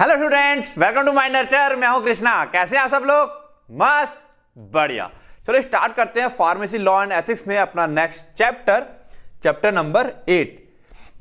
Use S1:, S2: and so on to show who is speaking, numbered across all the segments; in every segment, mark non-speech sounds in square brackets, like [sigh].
S1: Hello students welcome to my nurture मैं हूं कृष्णा कैसे हैं आप सब लोग मस्त बढ़िया चलो स्टार्ट करते हैं फार्मेसी लॉ एंड एथिक्स में अपना next chapter chapter number eight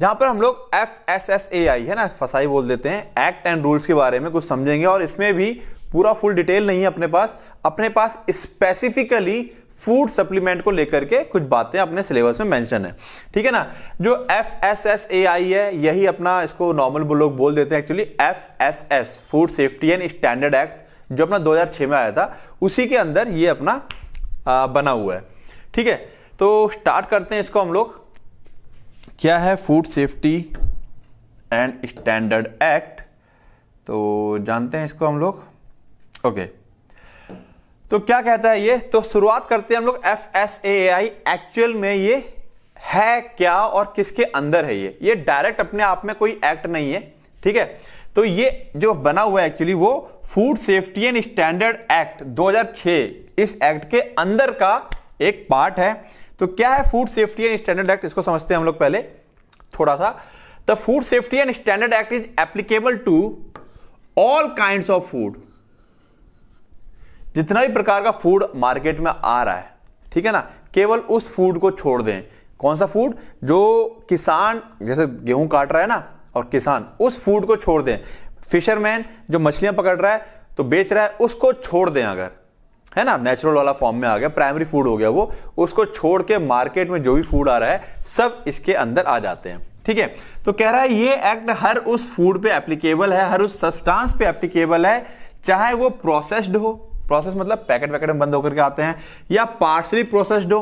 S1: जहां पर हम लोग F S S A I है ना फसाई बोल देते हैं एक्ट एंड रूल्स के बारे में कुछ समझेंगे और इसमें भी पूरा फुल डिटेल नहीं है अपने पास अपने पास स्पेसिफिकली फूड सप्लीमेंट को लेकर के कुछ बातें अपने सिलेबस में मेंशन है ठीक है ना जो F S S A I है यही अपना इसको नॉर्मल लोग बोल देते हैं actually F S S food safety and standard act जो अपना 2006 में आया था उसी के अंदर ये अपना आ, बना हुआ है ठीक है तो स्टार्ट करते हैं इसको हम लोग क्या है food safety and standard act तो जानते हैं इसको हम लोग ओके okay. तो क्या कहता है ये तो शुरुआत करते हैं हम लोग F S A I actual में ये है क्या और किसके अंदर है ये ये डायरेक्ट अपने आप में कोई एक्ट नहीं है ठीक है तो ये जो बना हुआ है एक्चुअली वो food safety and standard act 2006 इस एक्ट के अंदर का एक पार्ट है तो क्या है food safety and standard act इसको समझते हैं हम लोग पहले थोड़ा सा the food safety and standard act is applicable to all kind of food जितना भी प्रकार का फूड मार्केट में आ रहा है ठीक है ना केवल उस फूड को छोड़ दें कौन सा फूड जो किसान जैसे गेहूं काट रहा है ना और किसान उस फूड को छोड़ दें फिशरमैन जो मछलियां पकड़ रहा है तो बेच रहा है उसको छोड़ दें अगर है ना नेचुरल वाला फॉर्म में आ गया प्राइमरी फूड हो गया वो उसको छोड़ के मार्केट में जो भी फूड आ रहा है सब इसके अंदर आ जाते हैं ठीक है तो कह रहा है ये एक्ट हर उस फूड पे एप्लीकेबल है हर उस सब्सटेंस पे एप्लीकेबल है चाहे वो प्रोसेस्ड हो प्रोसेस मतलब पैकेट वैकेट में बंद होकर के आते हैं या पार्सली प्रोसेस्ड हो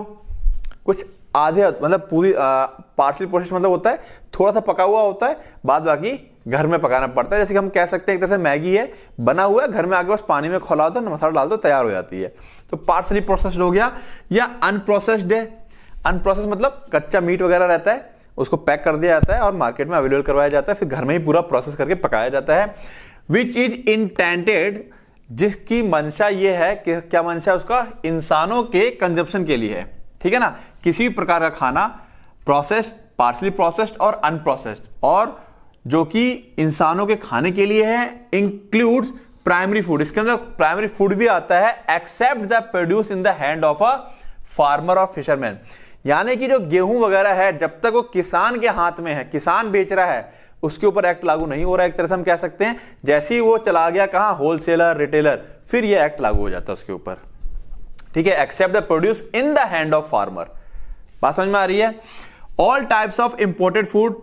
S1: कुछ आधे मतलब पूरी पार्सली प्रोसेस मतलब होता है थोड़ा सा पका हुआ होता है बाद बाकी घर में पकाना पड़ता है जैसे कि हम कह सकते हैं एक तरह से मैगी है बना हुआ है घर में आके बस पानी में खोला होता है मसाला डाल दो तैयार हो जाती है तो पार्सली प्रोसेस्ड हो गया या अनप्रोसेस्ड है अनप्रोसेस मतलब कच्चा मीट वगैरह रहता है उसको पैक कर दिया जाता है और मार्केट में अवेलेबल करवाया जाता है फिर घर में ही पूरा प्रोसेस करके पकाया जाता है विच इज इंटेंटेड जिसकी मंशा यह है कि क्या मंशा उसका इंसानों के कंजप्शन के लिए है ठीक है ना किसी भी प्रकार का खाना प्रोसेस्ड पार्सली प्रोसेस्ड और अनप्रोसेस्ड और जो कि इंसानों के खाने के लिए है इंक्लूड्स प्राइमरी फूड इसके अंदर प्राइमरी फूड भी आता है except the produce in the hand of a farmer और फिशरमैन यानी कि जो गेहूं वगैरह है जब तक वो किसान के हाथ में है किसान बेच रहा है उसके ऊपर एक्ट लागू नहीं हो रहा है एक तरह से हम कह सकते हैं जैसे ही वो चला गया कहा होलसेलर रिटेलर फिर ये एक्ट लागू हो जाता है उसके ऊपर ठीक है except the produce in the hand of farmer बात समझ में आ रही है all types of imported food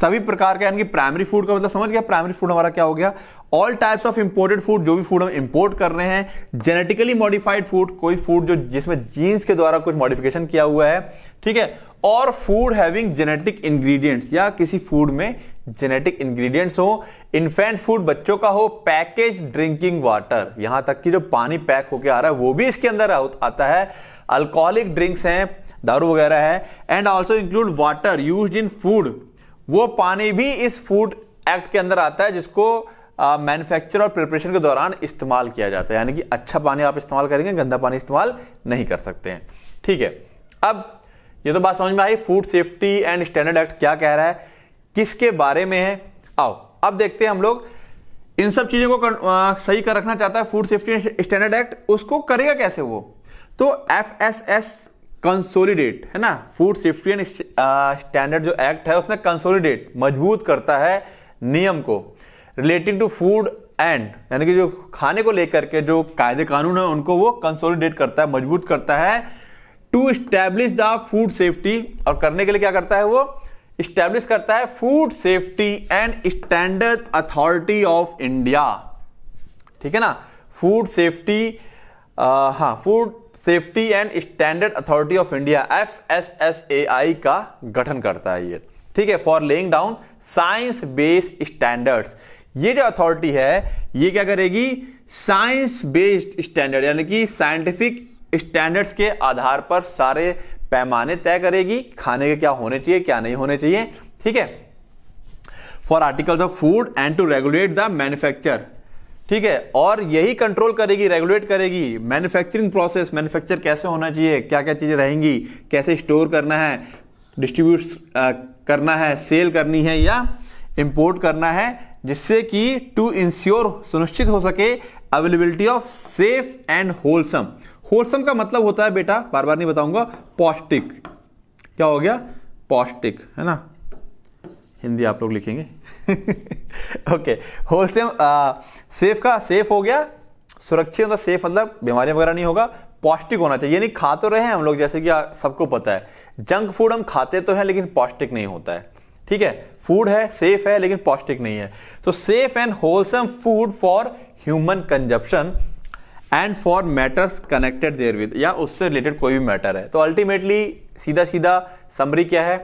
S1: सभी प्रकार के यानी प्राइमरी फूड का मतलब समझ गया प्राइमरी फूड हमारा क्या हो गया all types of imported food जो भी फूड हम इंपोर्ट कर रहे हैं जेनेटिकली मॉडिफाइड फूड कोई फूड जो जिसमें जीन्स के द्वारा कुछ मॉडिफिकेशन किया हुआ है ठीक है और फूड हैविंग जेनेटिक इंग्रेडिएंट्स या किसी फूड में जेनेटिक इंग्रेडिएंट्स हो इन्फेंट फूड बच्चों का हो पैकेज ड्रिंकिंग वाटर यहां तक कि जो पानी पैक होके आ रहा है वो भी इसके अंदर आता है अल्कोहलिक ड्रिंक्स हैं दारू वगैरह है and also include water use in food वो पानी भी इस फूड एक्ट के अंदर आता है जिसको मैन्युफैक्चर और प्रिपरेशन के दौरान इस्तेमाल किया जाता है यानी कि अच्छा पानी आप इस्तेमाल करेंगे गंदा पानी इस्तेमाल नहीं कर सकते हैं ठीक है अब ये तो बात समझ में आई food safety and standard act क्या कह रहा है किसके बारे में है आओ अब देखते हैं हम लोग इन सब चीज़ों को कर, आ, सही कर रखना चाहता है फूड सेफ्टी स्टैंडर्ड एक्ट उसको करेगा कैसे वो तो एफ एस एस कंसोलिडेट है ना फूड सेफ्टी एंड स्टैंडर्ड जो एक्ट है उसने कंसोलिडेट मजबूत करता है नियम को रिलेटिंग टू फूड एंड यानी कि जो खाने को लेकर के जो कायदे कानून है उनको वो कंसोलिडेट करता है मजबूत करता है to establish the food safety और करने के लिए क्या करता है वो स्टैब्लिश करता है food safety and standard authority of India ठीक है ना फूड सेफ्टी हाँ food safety and standard authority of India F S S A I का गठन करता है ये ठीक है for laying down science based standards ये जो अथॉरिटी है ये क्या करेगी साइंस बेस्ड स्टैंडर्ड यानी कि साइंटिफिक स्टैंडर्ड्स के आधार पर सारे पैमाने तय करेगी खाने के क्या होने चाहिए क्या नहीं होने चाहिए ठीक है for articles of food and to regulate the manufacture ठीक है और यही कंट्रोल करेगी रेगुलेट करेगी मैन्युफैक्चरिंग प्रोसेस मैन्युफैक्चर कैसे होना चाहिए क्या क्या चीज़ें रहेंगी कैसे स्टोर करना है डिस्ट्रीब्यूट करना है सेल करनी है या इंपोर्ट करना है जिससे कि टू इंश्योर सुनिश्चित हो सके availability of safe and wholesome wholesome का मतलब होता है बेटा बार बार नहीं बताऊंगा पौष्टिक क्या हो गया पौष्टिक है ना हिंदी आप लोग लिखेंगे ओके होलसम सेफ का सेफ हो गया सुरक्षित मतलब सेफ मतलब बीमारी वगैरह नहीं होगा पौष्टिक होना चाहिए यानी खा तो रहे हैं हम लोग जैसे कि सबको पता है जंक फूड हम खाते तो हैं लेकिन पौष्टिक नहीं होता है ठीक है फूड है सेफ है लेकिन पौष्टिक नहीं है तो safe and wholesome food for human consumption and for matters connected therewith या उससे रिलेटेड कोई भी मैटर है तो अल्टीमेटली सीधा सीधा समरी क्या है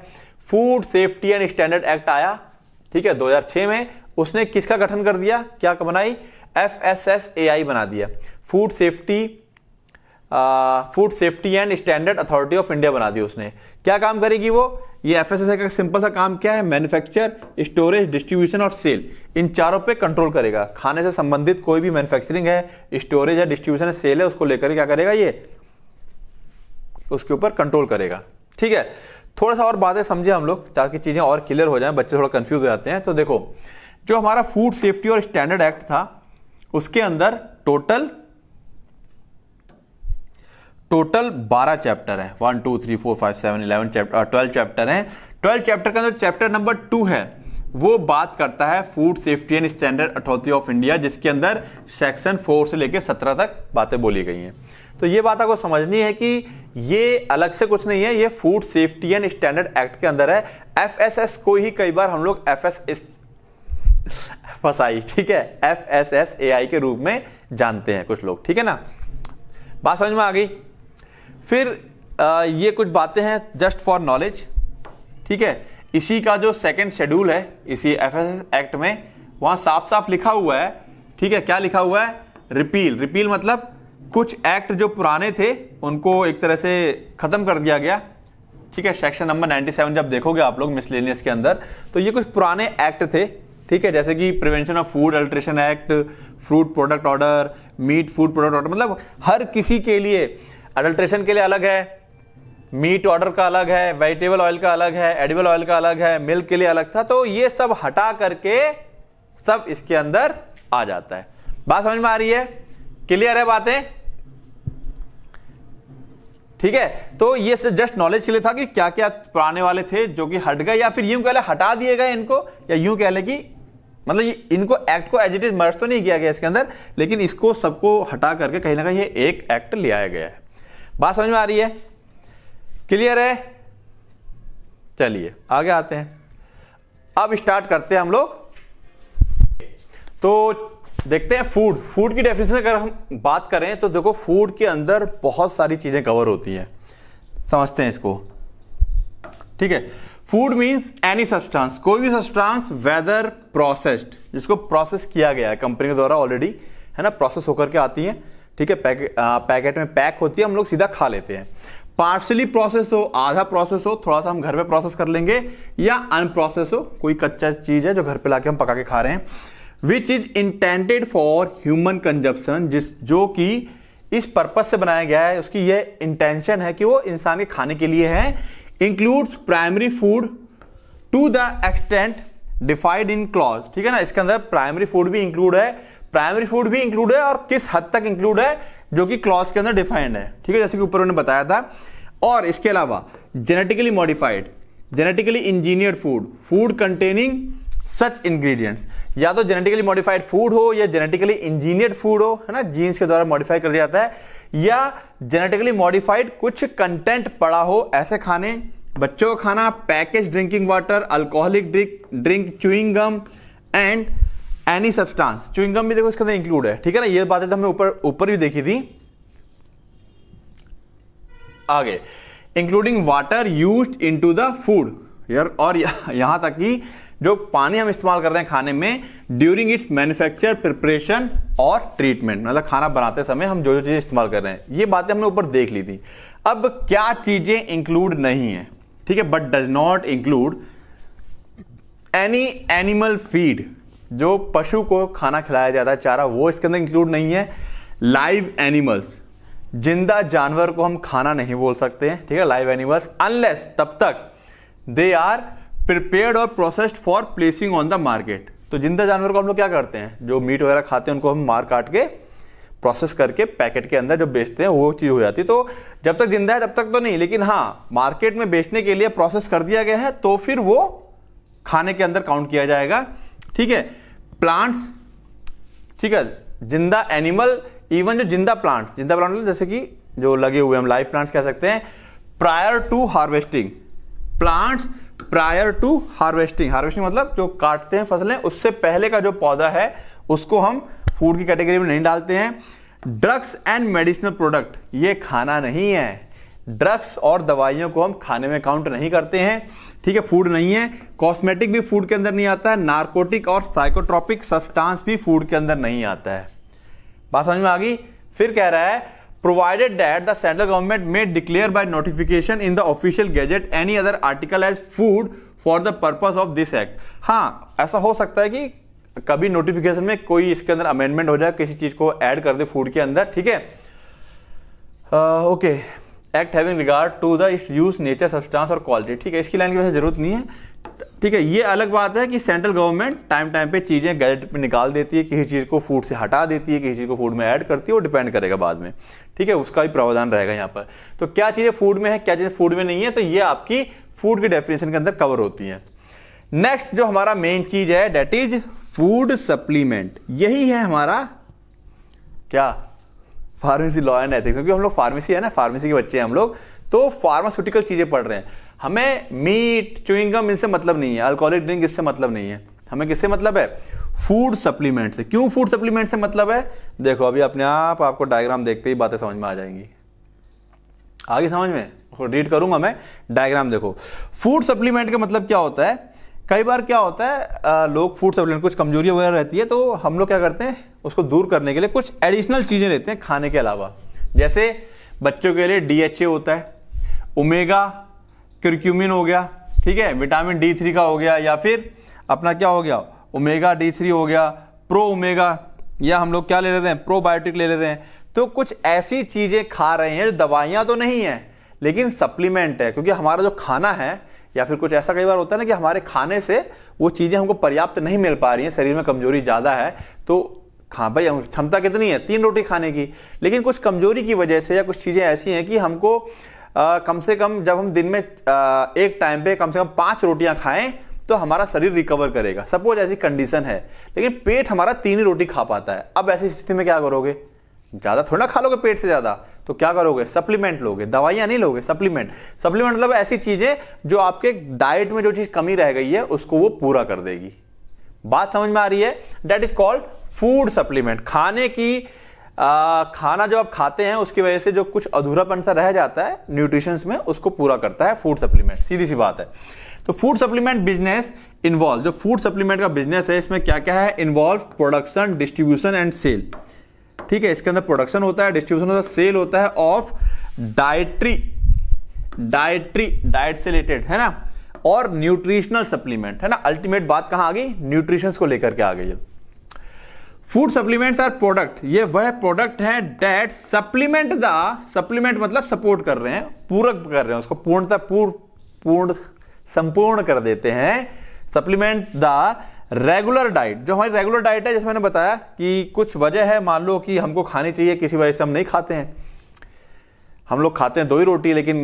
S1: food safety and standard act आया ठीक है 2006 में उसने किसका गठन कर दिया क्या बनाई F S S A I बना दिया food safety food safety and standard authority of India बना दी उसने क्या काम करेगी वो ये एफ का सिंपल सा काम क्या है मैन्युफैक्चर स्टोरेज डिस्ट्रीब्यूशन और सेल इन चारों पे कंट्रोल करेगा खाने से संबंधित कोई भी मैन्युफैक्चरिंग है स्टोरेज है डिस्ट्रीब्यूशन है सेल है उसको लेकर क्या करेगा ये उसके ऊपर कंट्रोल करेगा ठीक है थोड़ा सा और बातें समझे हम लोग ताकि चीज़ें और क्लियर हो जाए बच्चे थोड़ा कंफ्यूज हो जाते हैं तो देखो जो हमारा फूड सेफ्टी और स्टैंडर्ड एक्ट था उसके अंदर टोटल टोटल 12 चैप्टर है one two three four five seven eleven chapter twelve chapter है ट्वेल्व चैप्टर का जो चैप्टर नंबर टू है वो बात करता है food safety and standard authority of India जिसके अंदर सेक्शन फोर से लेकर सत्रह तक बातें बोली गई हैं तो ये बात आपको समझनी है कि ये अलग से कुछ नहीं है ये food safety and standard act के अंदर है एफ को ही कई बार हम लोग एफ एस एस ठीक है F S S A I के रूप में जानते हैं कुछ लोग ठीक है ना बात समझ में आ गई फिर आ, ये कुछ बातें हैं जस्ट फॉर नॉलेज ठीक है इसी का जो सेकंड शेड्यूल है इसी एफ एक्ट में वहां साफ साफ लिखा हुआ है ठीक है क्या लिखा हुआ है रिपील रिपील मतलब कुछ एक्ट जो पुराने थे उनको एक तरह से ख़त्म कर दिया गया ठीक है सेक्शन नंबर 97 जब देखोगे आप लोग मिसलेनियस के अंदर तो ये कुछ पुराने एक्ट थे ठीक है जैसे कि prevention of food adulteration act fruit product order meat food product order मतलब हर किसी के लिए अडल्ट्रेशन के लिए अलग है मीट ऑर्डर का अलग है वेजिटेबल ऑयल का अलग है एडिबल ऑयल का अलग है मिल्क के लिए अलग था तो ये सब हटा करके सब इसके अंदर आ जाता है बात समझ में आ रही है क्लियर है बातें ठीक है तो ये जस्ट नॉलेज के लिए था कि क्या क्या पुराने वाले थे जो कि हट गए या फिर यूं कह लें हटा दिए गए इनको या यूं कह लें कि मतलब इनको एक्ट को इज मर्ज तो नहीं किया गया इसके अंदर लेकिन इसको सबको हटा करके कहीं ना कहीं ये एक एक्ट ले आया गया है बात समझ में आ रही है क्लियर है चलिए आगे आते हैं अब स्टार्ट करते हैं हम लोग तो देखते हैं फूड फूड की डेफिनेशन अगर हम बात करें तो देखो फूड के अंदर बहुत सारी चीज़ें कवर होती हैं समझते हैं इसको ठीक है फूड मींस एनी सब्सटेंस कोई भी सब्सटेंस वेदर प्रोसेस्ड जिसको प्रोसेस किया गया है कंपनी के द्वारा ऑलरेडी है ना प्रोसेस होकर के आती है ठीक है पैकेट में पैक होती है हम लोग सीधा खा लेते हैं पार्सली प्रोसेस हो आधा प्रोसेस हो थोड़ा सा हम घर पे प्रोसेस कर लेंगे या अनप्रोसेस हो कोई कच्चा चीज है जो घर पे लाके हम पका के खा रहे हैं which is intended for human consumption जिस जो कि इस पर्पज से बनाया गया है उसकी यह इंटेंशन है कि वो इंसान के खाने के लिए है includes primary food to the extent defined in clause ठीक है ना इसके अंदर प्राइमरी फूड भी इंक्लूड है प्राइमरी फूड भी इंक्लूड है और किस हद तक इंक्लूड है जो कि क्लॉज के अंदर डिफाइंड है ठीक है जैसे कि ऊपर उन्होंने बताया था और इसके अलावा genetically modified genetically engineered food food containing such ingredients या तो जेनेटिकली मॉडिफाइड फूड हो या जेनेटिकली इंजीनियर्ड फूड हो है ना जीन्स के द्वारा मॉडिफाई कर दिया जाता है या जेनेटिकली मॉडिफाइड कुछ कंटेंट पड़ा हो ऐसे खाने बच्चों का खाना package drinking water alcoholic drink drink chewing gum and any substance chewing gum भी देखो इसके अंदर इंक्लूड है ठीक है ना ये बातें तो हमने ऊपर ऊपर भी देखी थी आगे including water use into the food और यहां तक कि जो पानी हम इस्तेमाल कर रहे हैं खाने में ड्यूरिंग इट्स मैन्युफैक्चर प्रिपरेशन और ट्रीटमेंट मतलब खाना बनाते समय हम जो जो चीज़ें इस्तेमाल कर रहे हैं ये बातें हमने ऊपर देख ली थी अब क्या चीज़ें इंक्लूड नहीं है ठीक है but does not include any animal feed जो पशु को खाना खिलाया जाता है चारा वो इसके अंदर इंक्लूड नहीं है लाइव एनिमल्स जिंदा जानवर को हम खाना नहीं बोल सकते हैं ठीक है लाइव एनिमल्स अनलेस तब तक दे आर प्रिपेयर्ड और processed for placing on the market तो जिंदा जानवर को हम लोग क्या करते हैं जो मीट वगैरह खाते हैं उनको हम मार काट के प्रोसेस करके पैकेट के अंदर जब बेचते हैं वो चीज़ हो जाती है तो जब तक जिंदा है तब तक तो नहीं लेकिन हाँ मार्केट में बेचने के लिए प्रोसेस कर दिया गया है तो फिर वो खाने के अंदर काउंट किया जाएगा ठीक है प्लांट्स ठीक है जिंदा एनिमल इवन जो जिंदा प्लांट जिंदा प्लांट मतलब जैसे कि जो लगे हुए हम लाइव प्लांट्स कह सकते हैं prior to harvesting plants prior to harvesting harvesting मतलब जो काटते हैं फसलें उससे पहले का जो पौधा है उसको हम फूड की कैटेगरी में नहीं डालते हैं ड्रग्स एंड मेडिसिनल प्रोडक्ट ये खाना नहीं है ड्रग्स और दवाइयों को हम खाने में काउंट नहीं करते हैं ठीक है फूड नहीं है कॉस्मेटिक भी फूड के अंदर नहीं आता है नार्कोटिक और साइकोट्रॉपिक सब्सटेंस भी फूड के अंदर नहीं आता है बात समझ में आ गई फिर कह रहा है provided that the central government may declare by notification in the official gazette any other article as food for the purpose of this act हाँ ऐसा हो सकता है कि कभी नोटिफिकेशन में कोई इसके अंदर अमेंडमेंट हो जाए किसी चीज को ऐड कर दे फूड के अंदर ठीक है okay act having regard to the use nature substance और क्वालिटी ठीक है इसकी लाइन की वैसे जरूरत नहीं है ठीक है ये अलग बात है कि सेंट्रल गवर्नमेंट टाइम टाइम पे चीज़ें गैजेट पे निकाल देती है किसी चीज़ को फूड से हटा देती है किसी चीज़ को फूड में ऐड करती है वो डिपेंड करेगा बाद में ठीक है उसका भी प्रावधान रहेगा यहाँ पर तो क्या चीज़ें फूड में है क्या चीज़ें फूड में नहीं है तो ये आपकी फूड की डेफिनेशन के अंदर कवर होती हैं नेक्स्ट जो हमारा मेन चीज़ है डेट इज फूड सप्लीमेंट यही है हमारा क्या फार्मेसी लॉ एंड एथिक्स क्योंकि हम लोग फार्मेसी है ना फार्मेसी के बच्चे हैं हम लोग तो फार्मास्यूटिकल चीज़ें पढ़ रहे हैं हमें मीट चुविंगम इनसे मतलब नहीं है अल्कोहलिक ड्रिंक इससे मतलब नहीं है हमें किससे मतलब है फूड सप्लीमेंट से क्यों फूड सप्लीमेंट से मतलब है देखो अभी अपने आप आपको डायग्राम देखते ही बातें समझ में आ जाएंगी आगे समझ में रीड करूंगा मैं डायग्राम देखो फूड सप्लीमेंट का मतलब क्या होता है कई बार क्या होता है आ, लोग फूड सप्लीमेंट कुछ कमजोरी वगैरह रहती है तो हम लोग क्या करते हैं उसको दूर करने के लिए कुछ एडिशनल चीज़ें लेते हैं खाने के अलावा जैसे बच्चों के लिए डी होता है ओमेगा क्रिक्यूमिन हो गया ठीक है विटामिन डी थ्री का हो गया या फिर अपना क्या हो गया ओमेगा डी थ्री हो गया प्रो ओमेगा या हम लोग क्या ले ले रहे हैं प्रोबायोटिक ले ले रहे हैं तो कुछ ऐसी चीज़ें खा रहे हैं जो दवाइयाँ तो नहीं है लेकिन सप्लीमेंट है क्योंकि हमारा जो खाना है या फिर कुछ ऐसा कई बार होता है ना कि हमारे खाने से वो चीज़ें हमको पर्याप्त नहीं मिल पा रही हैं शरीर में कमजोरी ज़्यादा है तो खा हाँ, भाई हम क्षमता कितनी है तीन रोटी खाने की लेकिन कुछ कमजोरी की वजह से या कुछ चीज़ें ऐसी हैं कि हमको आ, कम से कम जब हम दिन में आ, एक टाइम पे कम से कम पांच रोटियां खाएं तो हमारा शरीर रिकवर करेगा सपोज ऐसी कंडीशन है लेकिन पेट हमारा तीन ही रोटी खा पाता है अब ऐसी स्थिति में क्या करोगे ज़्यादा थोड़ा खा लोगे पेट से ज़्यादा तो क्या करोगे सप्लीमेंट लोगे दवाइयाँ नहीं लोगे सप्लीमेंट सप्लीमेंट मतलब ऐसी चीज़ें जो आपके डाइट में जो चीज़ कमी रह गई है उसको वो पूरा कर देगी बात समझ में आ रही है that is called food supplement खाने की आ, खाना जो आप खाते हैं उसकी वजह से जो कुछ अधूरापन सा रह जाता है न्यूट्रिशंस में उसको पूरा करता है फूड सप्लीमेंट सीधी सी बात है तो फूड सप्लीमेंट बिजनेस इन्वॉल्व जो फूड सप्लीमेंट का बिजनेस है इसमें क्या क्या है involve production distribution and sale ठीक है इसके अंदर प्रोडक्शन होता है डिस्ट्रीब्यूशन होता है सेल होता है ऑफ डाइट्री डाइट्री डाइट से रिलेटेड है ना और न्यूट्रिशनल सप्लीमेंट है ना अल्टीमेट बात कहां आ गई न्यूट्रिशंस को लेकर के आ गई फूड सप्लीमेंट्स आर प्रोडक्ट ये वह प्रोडक्ट हैं डेट सप्लीमेंट द सप्लीमेंट मतलब सपोर्ट कर रहे हैं पूरक कर रहे हैं उसको पूर्णता पूर्ण पूर्ण संपूर्ण कर देते हैं सप्लीमेंट द रेगुलर डाइट जो हमारी रेगुलर डाइट है जैसे मैंने बताया कि कुछ वजह है मान लो कि हमको खानी चाहिए किसी वजह से हम नहीं खाते हैं हम लोग खाते हैं दो ही रोटी लेकिन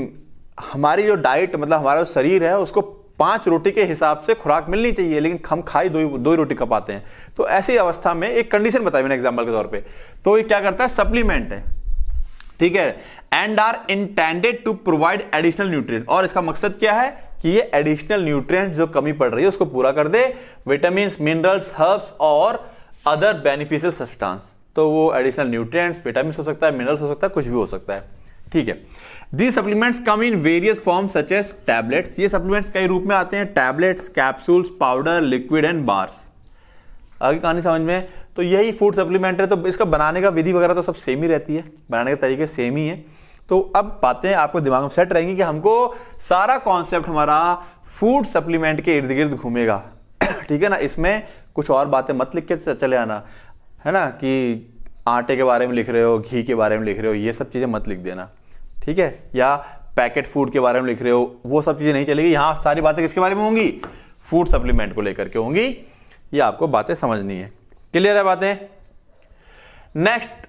S1: हमारी जो डाइट मतलब हमारा जो शरीर है उसको पांच रोटी के हिसाब से खुराक मिलनी चाहिए लेकिन हम खाई दो दो ही रोटी खा पाते हैं तो ऐसी अवस्था में एक कंडीशन बताई मैंने एग्जाम्पल के तौर पर तो ये क्या करता है सप्लीमेंट है ठीक है and are intended to provide additional nutrients और इसका मकसद क्या है कि ये एडिशनल न्यूट्रिय जो कमी पड़ रही है उसको पूरा कर दे विटामिन मिनरल्स हर्ब्स और अदर बेनिफिशियल सब्सटेंस तो वो एडिशनल न्यूट्रिएंट्स विटामिन हो सकता है मिनरल्स हो सकता है कुछ भी हो सकता है ठीक है the supplements come in various form such as tablets ये सप्लीमेंट्स कई रूप में आते हैं tablets capsules powder liquid and bars आगे कहानी समझ में तो यही फूड सप्लीमेंट है तो इसका बनाने का विधि वगैरह तो सब सेम ही रहती है बनाने के तरीके सेम ही है तो अब बातें आपको दिमाग में सेट रहेंगी कि हमको सारा कॉन्सेप्ट हमारा फूड सप्लीमेंट के इर्द गिर्द घूमेगा [clears throat] ठीक है ना इसमें कुछ और बातें मत लिख के चले आना है ना कि आटे के बारे में लिख रहे हो घी के बारे में लिख रहे हो ये सब चीज़ें मत लिख देना ठीक है या पैकेट फूड के बारे में लिख रहे हो वो सब चीज़ें नहीं चलेगी यहां सारी बातें किसके बारे में होंगी फूड सप्लीमेंट को लेकर के होंगी ये आपको बातें समझनी है क्लियर है बातें नेक्स्ट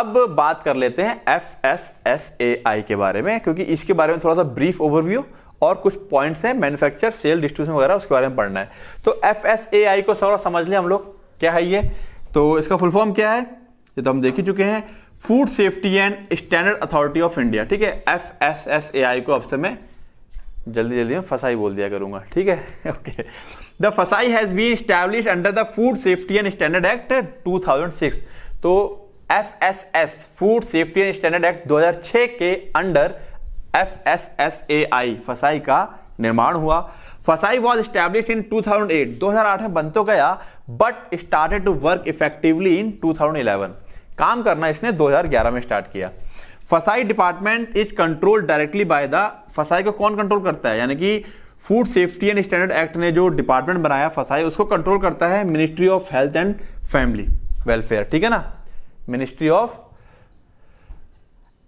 S1: अब बात कर लेते हैं F S S A I के बारे में क्योंकि इसके बारे में थोड़ा सा ब्रीफ ओवरव्यू और कुछ पॉइंट्स हैं मैन्युफैक्चर सेल डिस्ट्रीब्यूशन वगैरह उसके बारे में पढ़ना है तो एफ एस ए आई को थोड़ा समझ लें हम लोग क्या है ये तो इसका फुल फॉर्म क्या है ये तो हम देख ही चुके हैं food safety and standard authority of India ठीक है F S S A I को अब से मैं जल्दी जल्दी में फसाई बोल दिया करूंगा ठीक है okay [laughs] the FSSAI has been establish under the food safety and standard act 2006 तो F S S food safety and standard act 2006 के under F S S A I FSSAI का निर्माण हुआ फसाई वॉज स्टैब्लिश इन 2008 2008 में बन तो गया but started to work effectively in 2011 काम करना इसने 2011 में स्टार्ट किया FSSAI department is control directly by the FSSAI को कौन कंट्रोल करता है यानी कि food safety and standard act ने जो डिपार्टमेंट बनाया फसाई उसको कंट्रोल करता है ministry of health and family welfare ठीक है ना ministry of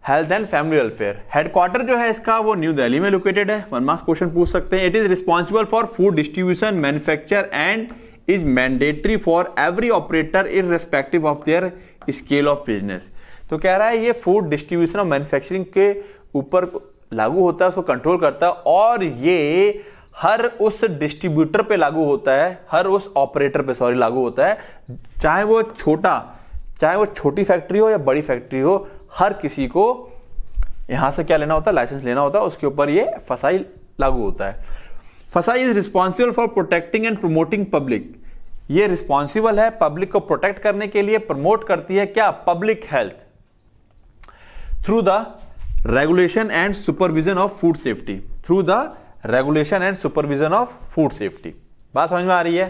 S1: health and family welfare headquarter जो है इसका वो न्यू दिल्ली में लोकेटेड है वन मार्क्स क्वेश्चन पूछ सकते हैं it is responsible for food distribution manufacture and is mandatory for every operator in respective of their scale of business तो कह रहा है ये फूड डिस्ट्रीब्यूशन और मैन्युफैक्चरिंग के ऊपर लागू होता है उसको कंट्रोल करता है और ये हर उस डिस्ट्रीब्यूटर पे लागू होता है हर उस ऑपरेटर पे सॉरी लागू होता है चाहे वो छोटा चाहे वो छोटी फैक्ट्री हो या बड़ी फैक्ट्री हो हर किसी को यहां से क्या लेना होता है लाइसेंस लेना होता है उसके ऊपर ये फसाई लागू होता है FSSAI is responsible for protecting and promoting public ये रिस्पॉन्सिबल है पब्लिक को प्रोटेक्ट करने के लिए प्रमोट करती है क्या public health through the regulation and supervision of food safety through the regulation and supervision of food safety बात समझ में आ रही है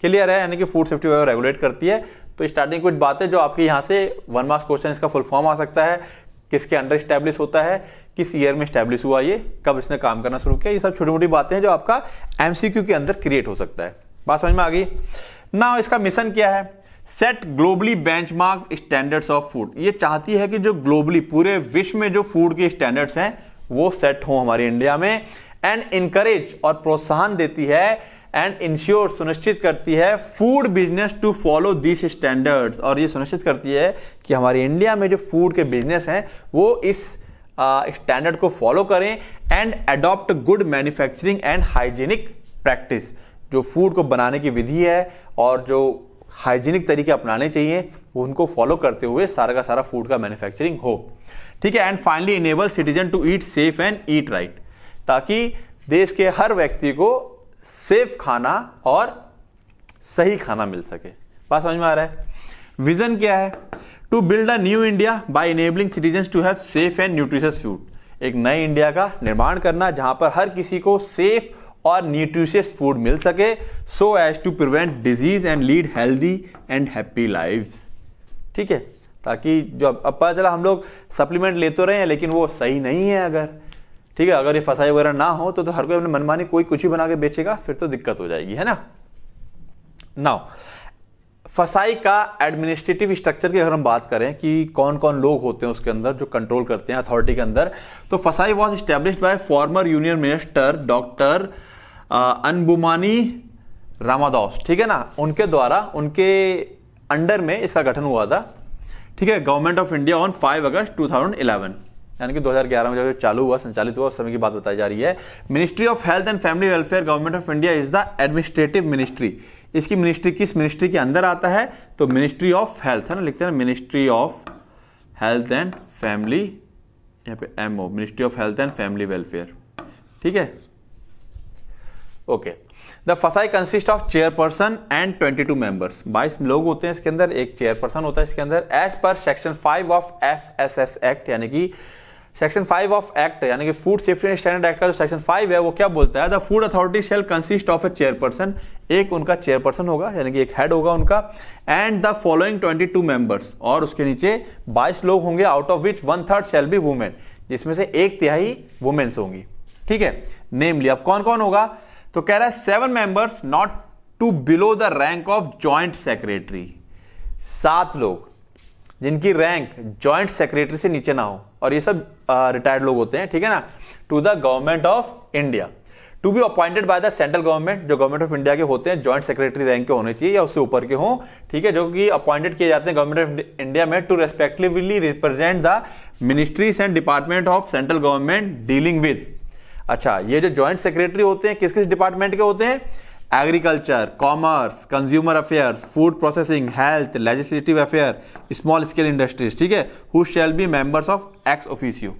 S1: क्लियर है यानी कि फूड सेफ्टी वगैरह रेगुलेट करती है तो स्टार्टिंग कुछ बातें जो आपके यहाँ से वन मार्क्स क्वेश्चन इसका फुल फॉर्म आ सकता है किसके अंडर स्टैब्लिश होता है किस ईयर में स्टैब्लिश हुआ ये कब इसने काम करना शुरू किया ये सब छोटी मोटी बातें हैं जो आपका एमसीक्यू के अंदर क्रिएट हो सकता है बात समझ में आ गई ना इसका मिशन क्या है set globally benchmark standards of food ये चाहती है कि जो ग्लोबली पूरे विश्व में जो फूड के स्टैंडर्ड्स हैं वो सेट हों हमारे इंडिया में एंड इनकरेज और प्रोत्साहन देती है एंड इंश्योर सुनिश्चित करती है food business to follow this standards और ये सुनिश्चित करती है कि हमारे इंडिया में जो फूड के बिजनेस हैं वो इस स्टैंडर्ड uh, को फॉलो करें and adopt good manufacturing and hygienic practice जो फूड को बनाने की विधि है और जो हाइजीनिक तरीके अपनाने चाहिए उनको फॉलो करते हुए सारा का सारा फूड का मैन्युफैक्चरिंग हो ठीक है and finally enable citizen to eat safe and eat right ताकि देश के हर व्यक्ति को सेफ खाना और सही खाना मिल सके बात समझ में आ रहा है विजन क्या है to build a new India by enabling citizen to have safe and nutritious food एक नए इंडिया का निर्माण करना जहां पर हर किसी को सेफ और न्यूट्रिशियस फूड मिल सके so as to prevent disease and lead healthy and happy life ठीक है ताकि जो अब पता चला हम लोग सप्लीमेंट ले तो रहे हैं लेकिन वो सही नहीं है अगर ठीक है अगर ये फसाई वगैरह ना हो तो, तो हर कोई अपने मनमानी कोई कुछ ही बना के बेचेगा फिर तो दिक्कत हो जाएगी है ना नाउ फसाई का एडमिनिस्ट्रेटिव स्ट्रक्चर की अगर हम बात करें कि कौन कौन लोग होते हैं उसके अंदर जो कंट्रोल करते हैं अथॉरिटी के अंदर तो FSSAI was establish by former union minister doctor Anbumani Ramadoss ठीक है ना उनके द्वारा उनके अंडर में इसका गठन हुआ था ठीक है गवर्नमेंट ऑफ इंडिया ऑन 5 अगस्त 2011 यानी कि 2011 में जब चालू हुआ संचालित हुआ उस समय की बात बताई जा रही है ministry of health and family welfare government of India is the administrative ministry इसकी मिनिस्ट्री किस मिनिस्ट्री के अंदर आता है तो मिनिस्ट्री ऑफ हेल्थ है ना लिखते हैं ministry of health and family यहाँ पे ओ ministry of health and family welfare ठीक है okay the FSSAI consist of chairperson and 22 members बाईस लोग होते हैं इसके अंदर एक चेयरपर्सन होता है इसके अंदर as per section five of F S S act यानी कि सेक्शन फाइव ऑफ एक्ट यानी कि food safety and standard act का जो सेक्शन फाइव है वो क्या बोलता है the food authority shall consist of a chairperson एक उनका चेयरपर्सन होगा यानी कि एक हेड होगा उनका and the following twenty two members और उसके नीचे बाईस लोग होंगे out of which one third shall be women जिसमें से एक तिहाई वुमेन्स होंगी ठीक है नेमली अब कौन कौन होगा तो कह रहा है seven members not to below the rank of joint secretary सात लोग जिनकी रैंक जॉइंट सेक्रेटरी से नीचे ना हो और ये सब रिटायर्ड लोग होते हैं ठीक है ना to the government of India to be appointed by the central government जो गवर्नमेंट ऑफ इंडिया के होते हैं ज्वाइंट सेक्रेटरी रैंक के होने चाहिए या उससे ऊपर के हों ठीक है जो कि अपॉइंटेड किए जाते हैं गवर्नमेंट ऑफ इंडिया में to respectively represent the ministries and department of central government dealing with अच्छा ये जो ज्वाइंट सेक्रेटरी होते हैं किस किस डिपार्टमेंट के होते हैं agriculture commerce consumer affairs food processing health legislative affair small scale industries ठीक है who shall be members of ex officio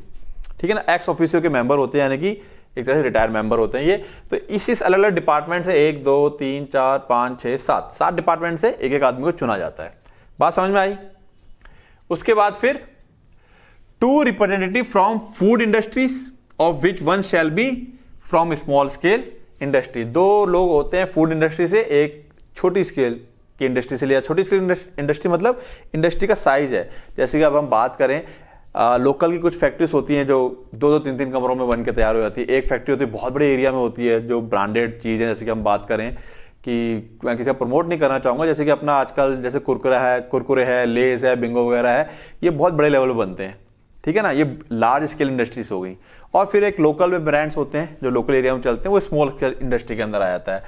S1: ठीक है ना एक्स ऑफिसियो के मेंबर होते हैं यानी कि एक तरह से रिटायर मेंबर होते हैं ये तो इस इस अलग अलग डिपार्टमेंट से एक दो तीन चार पाँच छः सात सात डिपार्टमेंट से एक एक आदमी को चुना जाता है बात समझ में आई उसके बाद फिर two representative from food industries of which one shall be from small scale industry दो लोग होते हैं फूड इंडस्ट्री से एक छोटी स्केल की इंडस्ट्री से लिया छोटी स्केल इंडस्ट्री मतलब इंडस्ट्री का साइज है जैसे कि अब हम बात करें आ, लोकल की कुछ फैक्ट्रीज होती हैं जो दो दो तीन तीन कमरों में बन के तैयार हो जाती है एक फैक्ट्री होती है बहुत बड़े एरिया में होती है जो ब्रांडेड चीज़ है जैसे कि हम बात करें कि मैं किसी का प्रमोट नहीं करना चाहूँगा जैसे कि अपना आजकल जैसे कुरकुरा है कुरकुरे है लेस है बिंगो वगैरह है ये बहुत बड़े लेवल पर बनते हैं ठीक है ना ये लार्ज स्केल इंडस्ट्रीज हो गई और फिर एक लोकल में ब्रांड्स होते हैं जो लोकल एरिया में चलते हैं वो स्मॉल स्केल इंडस्ट्री के अंदर आ जाता है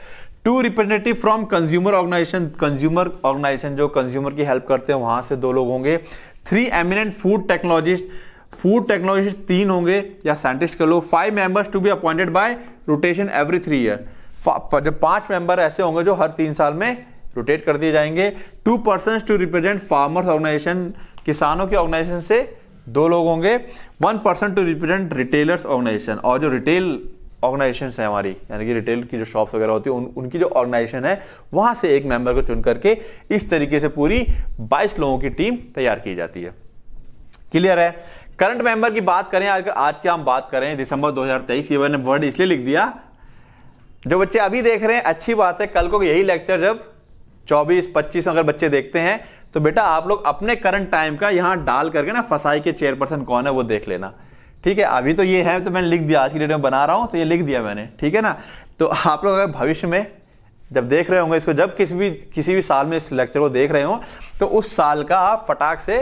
S1: two representative from consumer organisation consumer organisation जो कंज्यूमर की हेल्प करते हैं वहां से दो लोग होंगे three eminent food technologist food technologist तीन होंगे या साइंटिस्ट कह लो five members to be appointed by rotation every three year जब पांच मेंबर ऐसे होंगे जो हर तीन साल में रोटेट कर दिए जाएंगे two person to represent farmers organisation किसानों की ऑर्गेनाइजेशन से दो लोग होंगे one person to represent retailers organisation और जो रिटेल ऑर्गेनाइजेशन है हमारी यानी कि रिटेल की जो शॉप्स वगैरह होती है उन, उनकी जो ऑर्गेनाइजेशन है वहां से एक मेंबर को चुन करके इस तरीके से पूरी 22 लोगों की टीम तैयार की जाती है क्लियर है करंट मेंबर की बात करें अगर आज की हम बात करें दिसंबर 2023 ये मैंने वर्ड इसलिए लिख दिया जो बच्चे अभी देख रहे हैं अच्छी बात है कल को यही लेक्चर जब 24 25 अगर बच्चे देखते हैं तो बेटा आप लोग अपने करंट टाइम का यहाँ डाल करके ना फसाई के चेयरपर्सन कौन है वो देख लेना ठीक है अभी तो ये है तो मैंने लिख दिया आज की डेट में बना रहा हूँ तो ये लिख दिया मैंने ठीक है ना तो आप लोग अगर भविष्य में जब देख रहे होंगे इसको जब किसी भी किसी भी साल में इस लेक्चर को देख रहे हो तो उस साल का आप फटाक से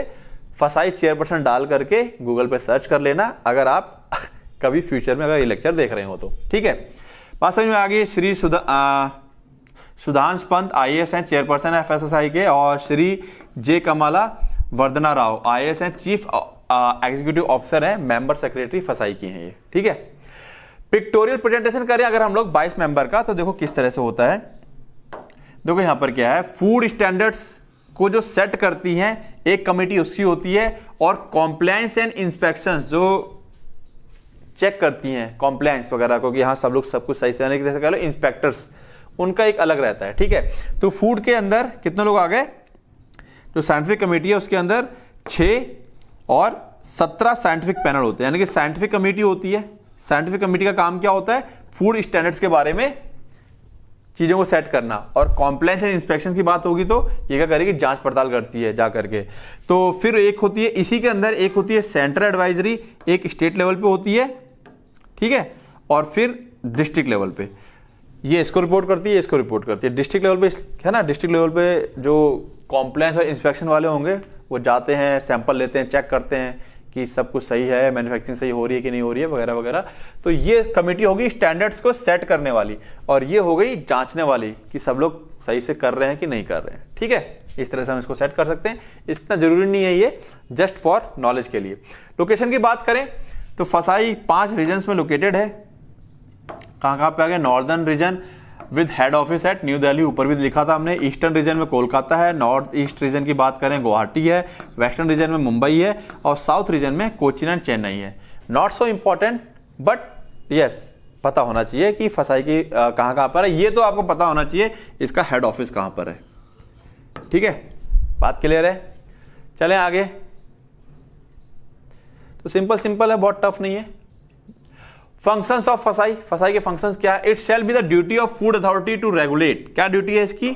S1: फसाई चेयरपर्सन डाल करके गूगल पर सर्च कर लेना अगर आप [laughs] कभी फ्यूचर में अगर ये लेक्चर देख रहे हो तो ठीक है बात समझ में आ गई श्री सुधा सुधांश पंत आई एस हैं chairperson F S S I के और Shri J Kamala Vardhana Rao I S हैं चीफ एग्जीक्यूटिव ऑफिसर हैं मेंबर सेक्रेटरी फसाई की हैं ये ठीक है पिक्टोरियल प्रेजेंटेशन करें अगर हम लोग 22 मेंबर का तो देखो किस तरह से होता है देखो यहां पर क्या है फूड स्टैंडर्ड्स को जो सेट करती हैं एक कमेटी उसकी होती है और कॉम्प्लायंस एंड इंस्पेक्शन जो चेक करती हैं कॉम्प्लायंस वगैरह को कि हाँ सब लोग सब कुछ सही से नहीं कर लो इंस्पेक्टर्स उनका एक अलग रहता है ठीक है तो फूड के अंदर कितने लोग आ गए जो साइंटिफिक कमेटी है उसके अंदर छ और सत्रह साइंटिफिक पैनल होते हैं यानी कि साइंटिफिक कमेटी होती है साइंटिफिक कमेटी का काम क्या होता है फूड स्टैंडर्ड्स के बारे में चीज़ों को सेट करना और कॉम्प्लेंस एंड इंस्पेक्शन की बात होगी तो ये क्या करेगी जांच पड़ताल करती है जा करके तो फिर एक होती है इसी के अंदर एक होती है सेंट्रल एडवाइजरी एक स्टेट लेवल पे होती है ठीक है और फिर डिस्ट्रिक्ट लेवल पे ये इसको रिपोर्ट करती है इसको रिपोर्ट करती है डिस्ट्रिक्ट लेवल पे है ना डिस्ट्रिक्ट लेवल पे जो कॉम्प्लेंस और इंस्पेक्शन वाले होंगे वो जाते हैं सैंपल लेते हैं चेक करते हैं कि सब कुछ सही है मैन्युफैक्चरिंग सही हो रही है कि नहीं हो रही है वगैरह वगैरह तो ये कमेटी होगी स्टैंडर्ड्स को सेट करने वाली और ये हो गई जांचने वाली कि सब लोग सही से कर रहे हैं कि नहीं कर रहे हैं ठीक है इस तरह से हम इसको सेट कर सकते हैं इतना जरूरी नहीं है ये जस्ट फॉर नॉलेज के लिए लोकेशन की बात करें तो फसाई पांच रीजन्स में लोकेटेड है कहां कहां पे आ गया northern region with head office at new Delhi ऊपर भी लिखा था हमने ईस्टर्न रीजन में कोलकाता है नॉर्थ ईस्ट रीजन की बात करें गुवाहाटी है वेस्टर्न रीजन में मुंबई है और साउथ रीजन में कोचिन एंड चेन्नई है not so important but yes पता होना चाहिए कि फसाई की कहाँ कहाँ पर है ये तो आपको पता होना चाहिए इसका हेड ऑफिस कहाँ पर है ठीक है बात क्लियर है चलें आगे तो सिंपल सिंपल है बहुत टफ नहीं है फंक्शन ऑफ फसाई फसाई के फंक्शन क्या है it shall be the duty of food authority to regulate क्या ड्यूटी है इसकी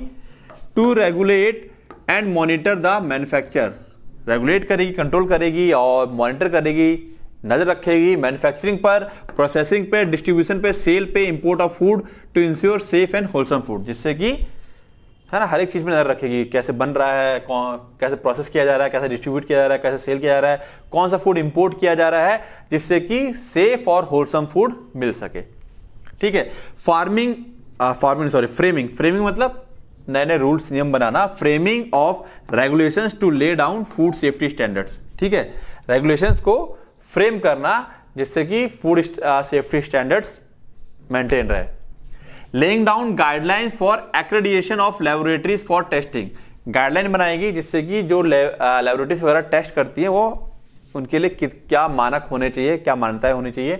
S1: to regulate and monitor the manufacture regulate करेगी कंट्रोल करेगी और मॉनिटर करेगी नजर रखेगी मैन्युफैक्चरिंग पर प्रोसेसिंग पे डिस्ट्रीब्यूशन पे सेल पे import of food to ensure safe and wholesome food जिससे कि है ना हर एक चीज़ में नज़र रखेगी कैसे बन रहा है कौन कैसे प्रोसेस किया जा रहा है कैसे डिस्ट्रीब्यूट किया जा रहा है कैसे सेल किया जा रहा है कौन सा फूड इंपोर्ट किया जा रहा है जिससे कि सेफ और होलसम फूड मिल सके ठीक है farming farming sorry framing framing मतलब नए नए रूल्स नियम बनाना framing of regulation to lay down food safety standards ठीक है रेगुलेशन को फ्रेम करना जिससे कि फूड सेफ्टी स्टैंडर्ड्स मेंटेन रहे laying down guidelines for accreditation of laboratories for testing guideline बनाएगी जिससे कि जो लेबोरेटरीज uh, वगैरह टेस्ट करती है वो उनके लिए क्या मानक होने चाहिए क्या मान्यताएं होनी चाहिए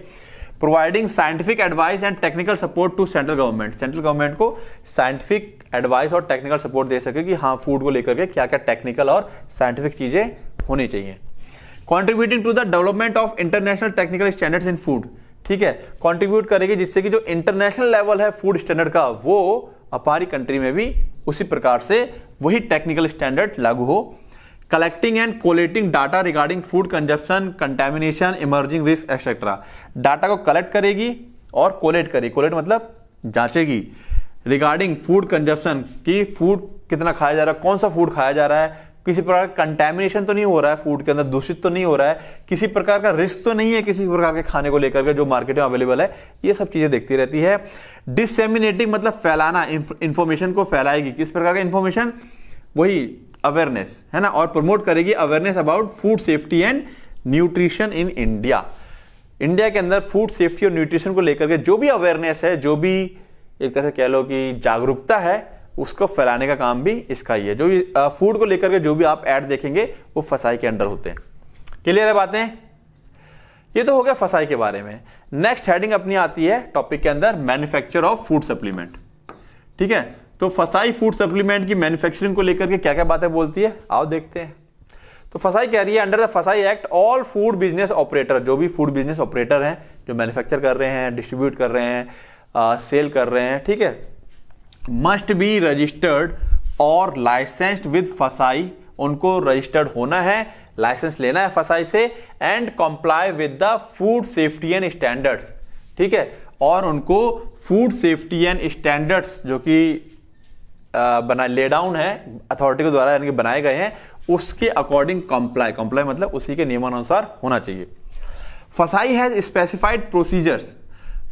S1: providing scientific advice and technical support to central government central government को साइंटिफिक एडवाइस और टेक्निकल सपोर्ट दे सके कि हाँ फूड को लेकर के क्या क्या टेक्निकल और साइंटिफिक चीजें होनी चाहिए contributing to the development of international technical standards in food ठीक है कंट्रीब्यूट करेगी जिससे कि जो इंटरनेशनल लेवल है फूड स्टैंडर्ड का वो अपारी कंट्री में भी उसी प्रकार से वही टेक्निकल स्टैंडर्ड लागू हो collecting and collating data regarding food consumption contamination emerging risk etcetera data को कलेक्ट करेगी और कोलेट करेगी कोलेट मतलब जांचेगी रिगार्डिंग फूड कंजप्शन की फूड कितना खाया जा रहा है कौन सा फूड खाया जा रहा है किसी प्रकार का कंटेमिनेशन तो नहीं हो रहा है फूड के अंदर दूषित तो नहीं हो रहा है किसी प्रकार का रिस्क तो नहीं है किसी प्रकार के खाने को लेकर के जो मार्केट में अवेलेबल है ये सब चीजें देखती रहती है डिसेमिनेटिंग मतलब फैलाना इंफॉर्मेशन को फैलाएगी किस प्रकार का इंफॉर्मेशन वही अवेयरनेस है ना और प्रमोट करेगी awareness about food safety and nutrition in India India के अंदर फूड सेफ्टी और न्यूट्रिशन को लेकर के जो भी अवेयरनेस है जो भी एक तरह से कह लो कि जागरूकता है उसको फैलाने का काम भी इसका ही है जो भी फूड को लेकर के जो भी आप ऐड देखेंगे वो फसाई के अंडर होते हैं क्लियर है बातें ये तो हो गया फसाई के बारे में नेक्स्ट हेडिंग अपनी आती है टॉपिक के अंदर मैन्युफैक्चर ऑफ फूड सप्लीमेंट ठीक है तो फसाई फूड सप्लीमेंट की मैन्युफैक्चरिंग को लेकर के क्या क्या बातें बोलती है आओ देखते हैं तो फसाई कह रही है under the FSSAI act all food business operator जो भी फूड बिजनेस ऑपरेटर हैं जो मैन्युफैक्चर कर रहे हैं डिस्ट्रीब्यूट कर रहे हैं आ, सेल कर रहे हैं ठीक है मस्ट बी रजिस्टर्ड और लाइसेंस्ड विद फसाई उनको रजिस्टर्ड होना है लाइसेंस लेना है फसाई से and comply with the food safety and standards ठीक है और उनको फूड सेफ्टी एंड स्टैंडर्ड्स जो कि बना ले डाउन है अथॉरिटी के द्वारा यानी कि बनाए गए हैं उसके अकॉर्डिंग कंप्लाई कंप्लाई मतलब उसी के नियमानुसार होना चाहिए फसाई हैज स्पेसिफाइड प्रोसीजर्स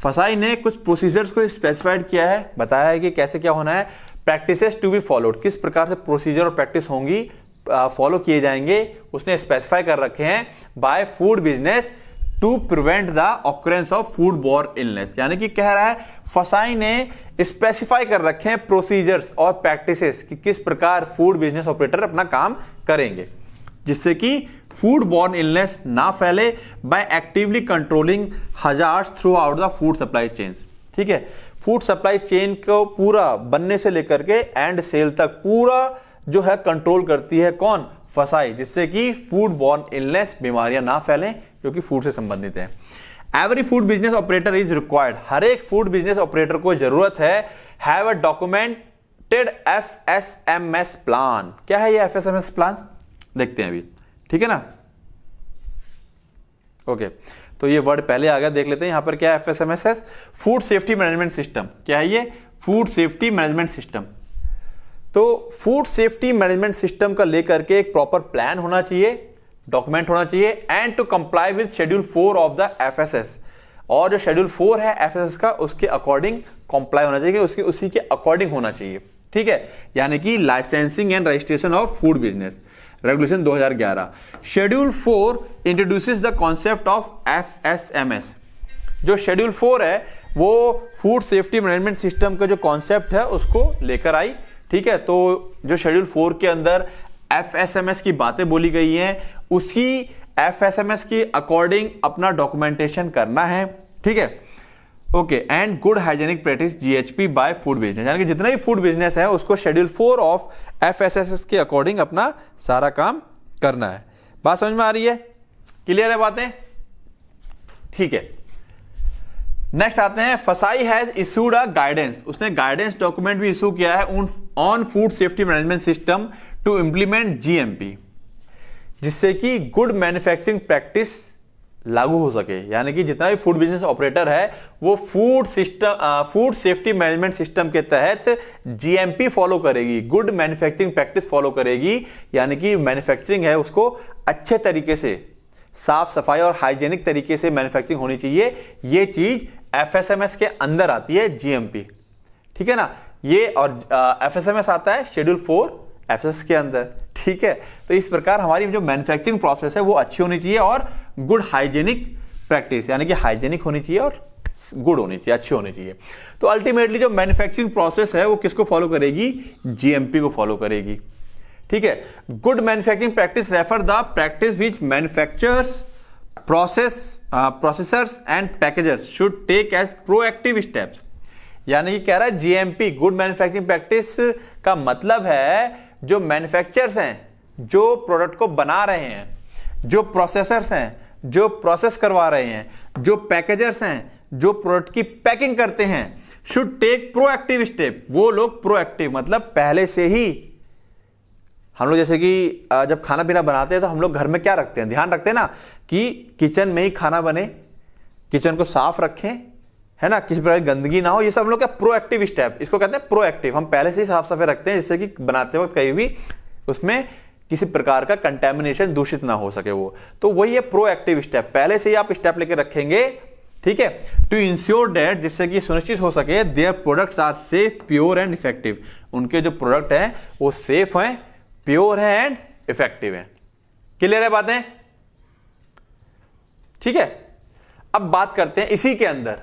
S1: फसाई ने कुछ प्रोसीजर्स को स्पेसिफाइड किया है बताया है कि कैसे क्या होना है प्रैक्टिस टू बी फॉलोड किस प्रकार से प्रोसीजर और प्रैक्टिस होंगी फॉलो किए जाएंगे उसने स्पेसिफाई कर रखे हैं by food business to prevent the occurrence of food borne illness यानी कि कह रहा है फसाई ने स्पेसिफाई कर रखे हैं प्रोसीजर्स और प्रैक्टिस कि किस प्रकार फूड बिजनेस ऑपरेटर अपना काम करेंगे जिससे कि फूड बॉर्न इलनेस ना फैले by actively controlling hazards throughout the food supply chain ठीक है फूड सप्लाई चेन को पूरा बनने से लेकर के एंड सेल तक पूरा जो है कंट्रोल करती है कौन फसाई जिससे कि फूड बॉर्न इलनेस बीमारियां ना फैलें जो कि फूड से संबंधित है every food business operator is required हर एक फूड बिजनेस ऑपरेटर को जरूरत है have a documented F S M S plan क्या है ये F S M S plan देखते हैं अभी ठीक है ना ओके तो ये वर्ड पहले आ गया देख लेते हैं यहां पर क्या है F S M S S food safety management system क्या है ये फूड सेफ्टी मैनेजमेंट सिस्टम तो फूड सेफ्टी मैनेजमेंट सिस्टम का लेकर के एक प्रॉपर प्लान होना चाहिए डॉक्यूमेंट होना चाहिए and to comply with schedule four of the F S S और जो शेड्यूल फोर है एफ एस एस का उसके अकॉर्डिंग कंप्लाई होना चाहिए उसके उसी के अकॉर्डिंग होना चाहिए ठीक है यानी कि licensing and registration of food business regulation 2011 schedule four introduces the concept of F S M S जो शेड्यूल फोर है वो फूड सेफ्टी मैनेजमेंट सिस्टम का जो कॉन्सेप्ट है उसको लेकर आई ठीक है तो जो शेड्यूल फोर के अंदर एफ एस एम एस की बातें बोली गई हैं उसकी एफ एस एम एस के अकॉर्डिंग अपना डॉक्यूमेंटेशन करना है ठीक है okay and good hygienic practice GHP by food business यानी कि जितना भी फूड बिजनेस है उसको शेड्यूल फोर ऑफ एफ के अकॉर्डिंग अपना सारा काम करना है बात समझ में आ रही है क्लियर है बातें ठीक है नेक्स्ट आते हैं FSSAI has issued a guidance उसने गाइडेंस डॉक्यूमेंट भी इशू किया है on food safety management system to implement GMP जिससे कि गुड मैन्युफैक्चरिंग प्रैक्टिस लागू हो सके यानी कि जितना भी फूड बिजनेस ऑपरेटर है वो food system food safety management system के तहत जीएमपी फॉलो करेगी गुड मैन्युफैक्चरिंग प्रैक्टिस फॉलो करेगी यानी कि मैन्युफैक्चरिंग है उसको अच्छे तरीके से साफ सफाई और हाइजेनिक तरीके से मैन्युफैक्चरिंग होनी चाहिए ये चीज एफ के अंदर आती है जीएमपी ठीक है ना ये और एफ आता है शेड्यूल फोर एफ के अंदर ठीक है तो इस प्रकार हमारी जो मैन्युफैक्चरिंग प्रोसेस है वो अच्छी होनी चाहिए और गुड हाइजेनिक प्रैक्टिस यानी कि हाइजेनिक होनी चाहिए और गुड होनी चाहिए अच्छी होनी चाहिए तो अल्टीमेटली जो मैन्युफैक्चरिंग प्रोसेस है वो किसको फॉलो करेगी जीएमपी को फॉलो करेगी ठीक है good manufacturing practice refer the practice which manufacturers process processors and packagers should take as proactive steps यानी कि कह रहा है जीएमपी गुड मैन्युफैक्चरिंग प्रैक्टिस का मतलब है जो मैन्युफैक्चरर्स हैं जो प्रोडक्ट को बना रहे हैं जो प्रोसेसर्स हैं जो प्रोसेस करवा रहे हैं जो पैकेजर्स हैं जो प्रोडक्ट की पैकिंग करते हैं शुड टेक प्रोएक्टिव स्टेप वो लोग प्रोएक्टिव मतलब पहले से ही हम लोग जैसे कि जब खाना पीना बनाते हैं तो हम लोग घर में क्या रखते हैं ध्यान रखते हैं ना कि किचन में ही खाना बने किचन को साफ रखें है ना किसी प्रकार की गंदगी ना हो ये सब हम लोग का प्रोएक्टिव स्टेप इसको कहते हैं प्रोएक्टिव हम पहले से ही साफ सफाई रखते हैं जिससे कि बनाते वक्त कहीं भी उसमें किसी प्रकार का कंटेमिनेशन दूषित ना हो सके वो तो वही है प्रोएक्टिव स्टेप पहले से ही आप स्टेप लेके रखेंगे ठीक है टू इंश्योर डेट जिससे कि सुनिश्चित हो सके their products are safe pure and effective उनके जो प्रोडक्ट हैं वो सेफ हैं प्योर हैं एंड इफेक्टिव हैं क्लियर है बातें ठीक है अब बात करते हैं इसी के अंदर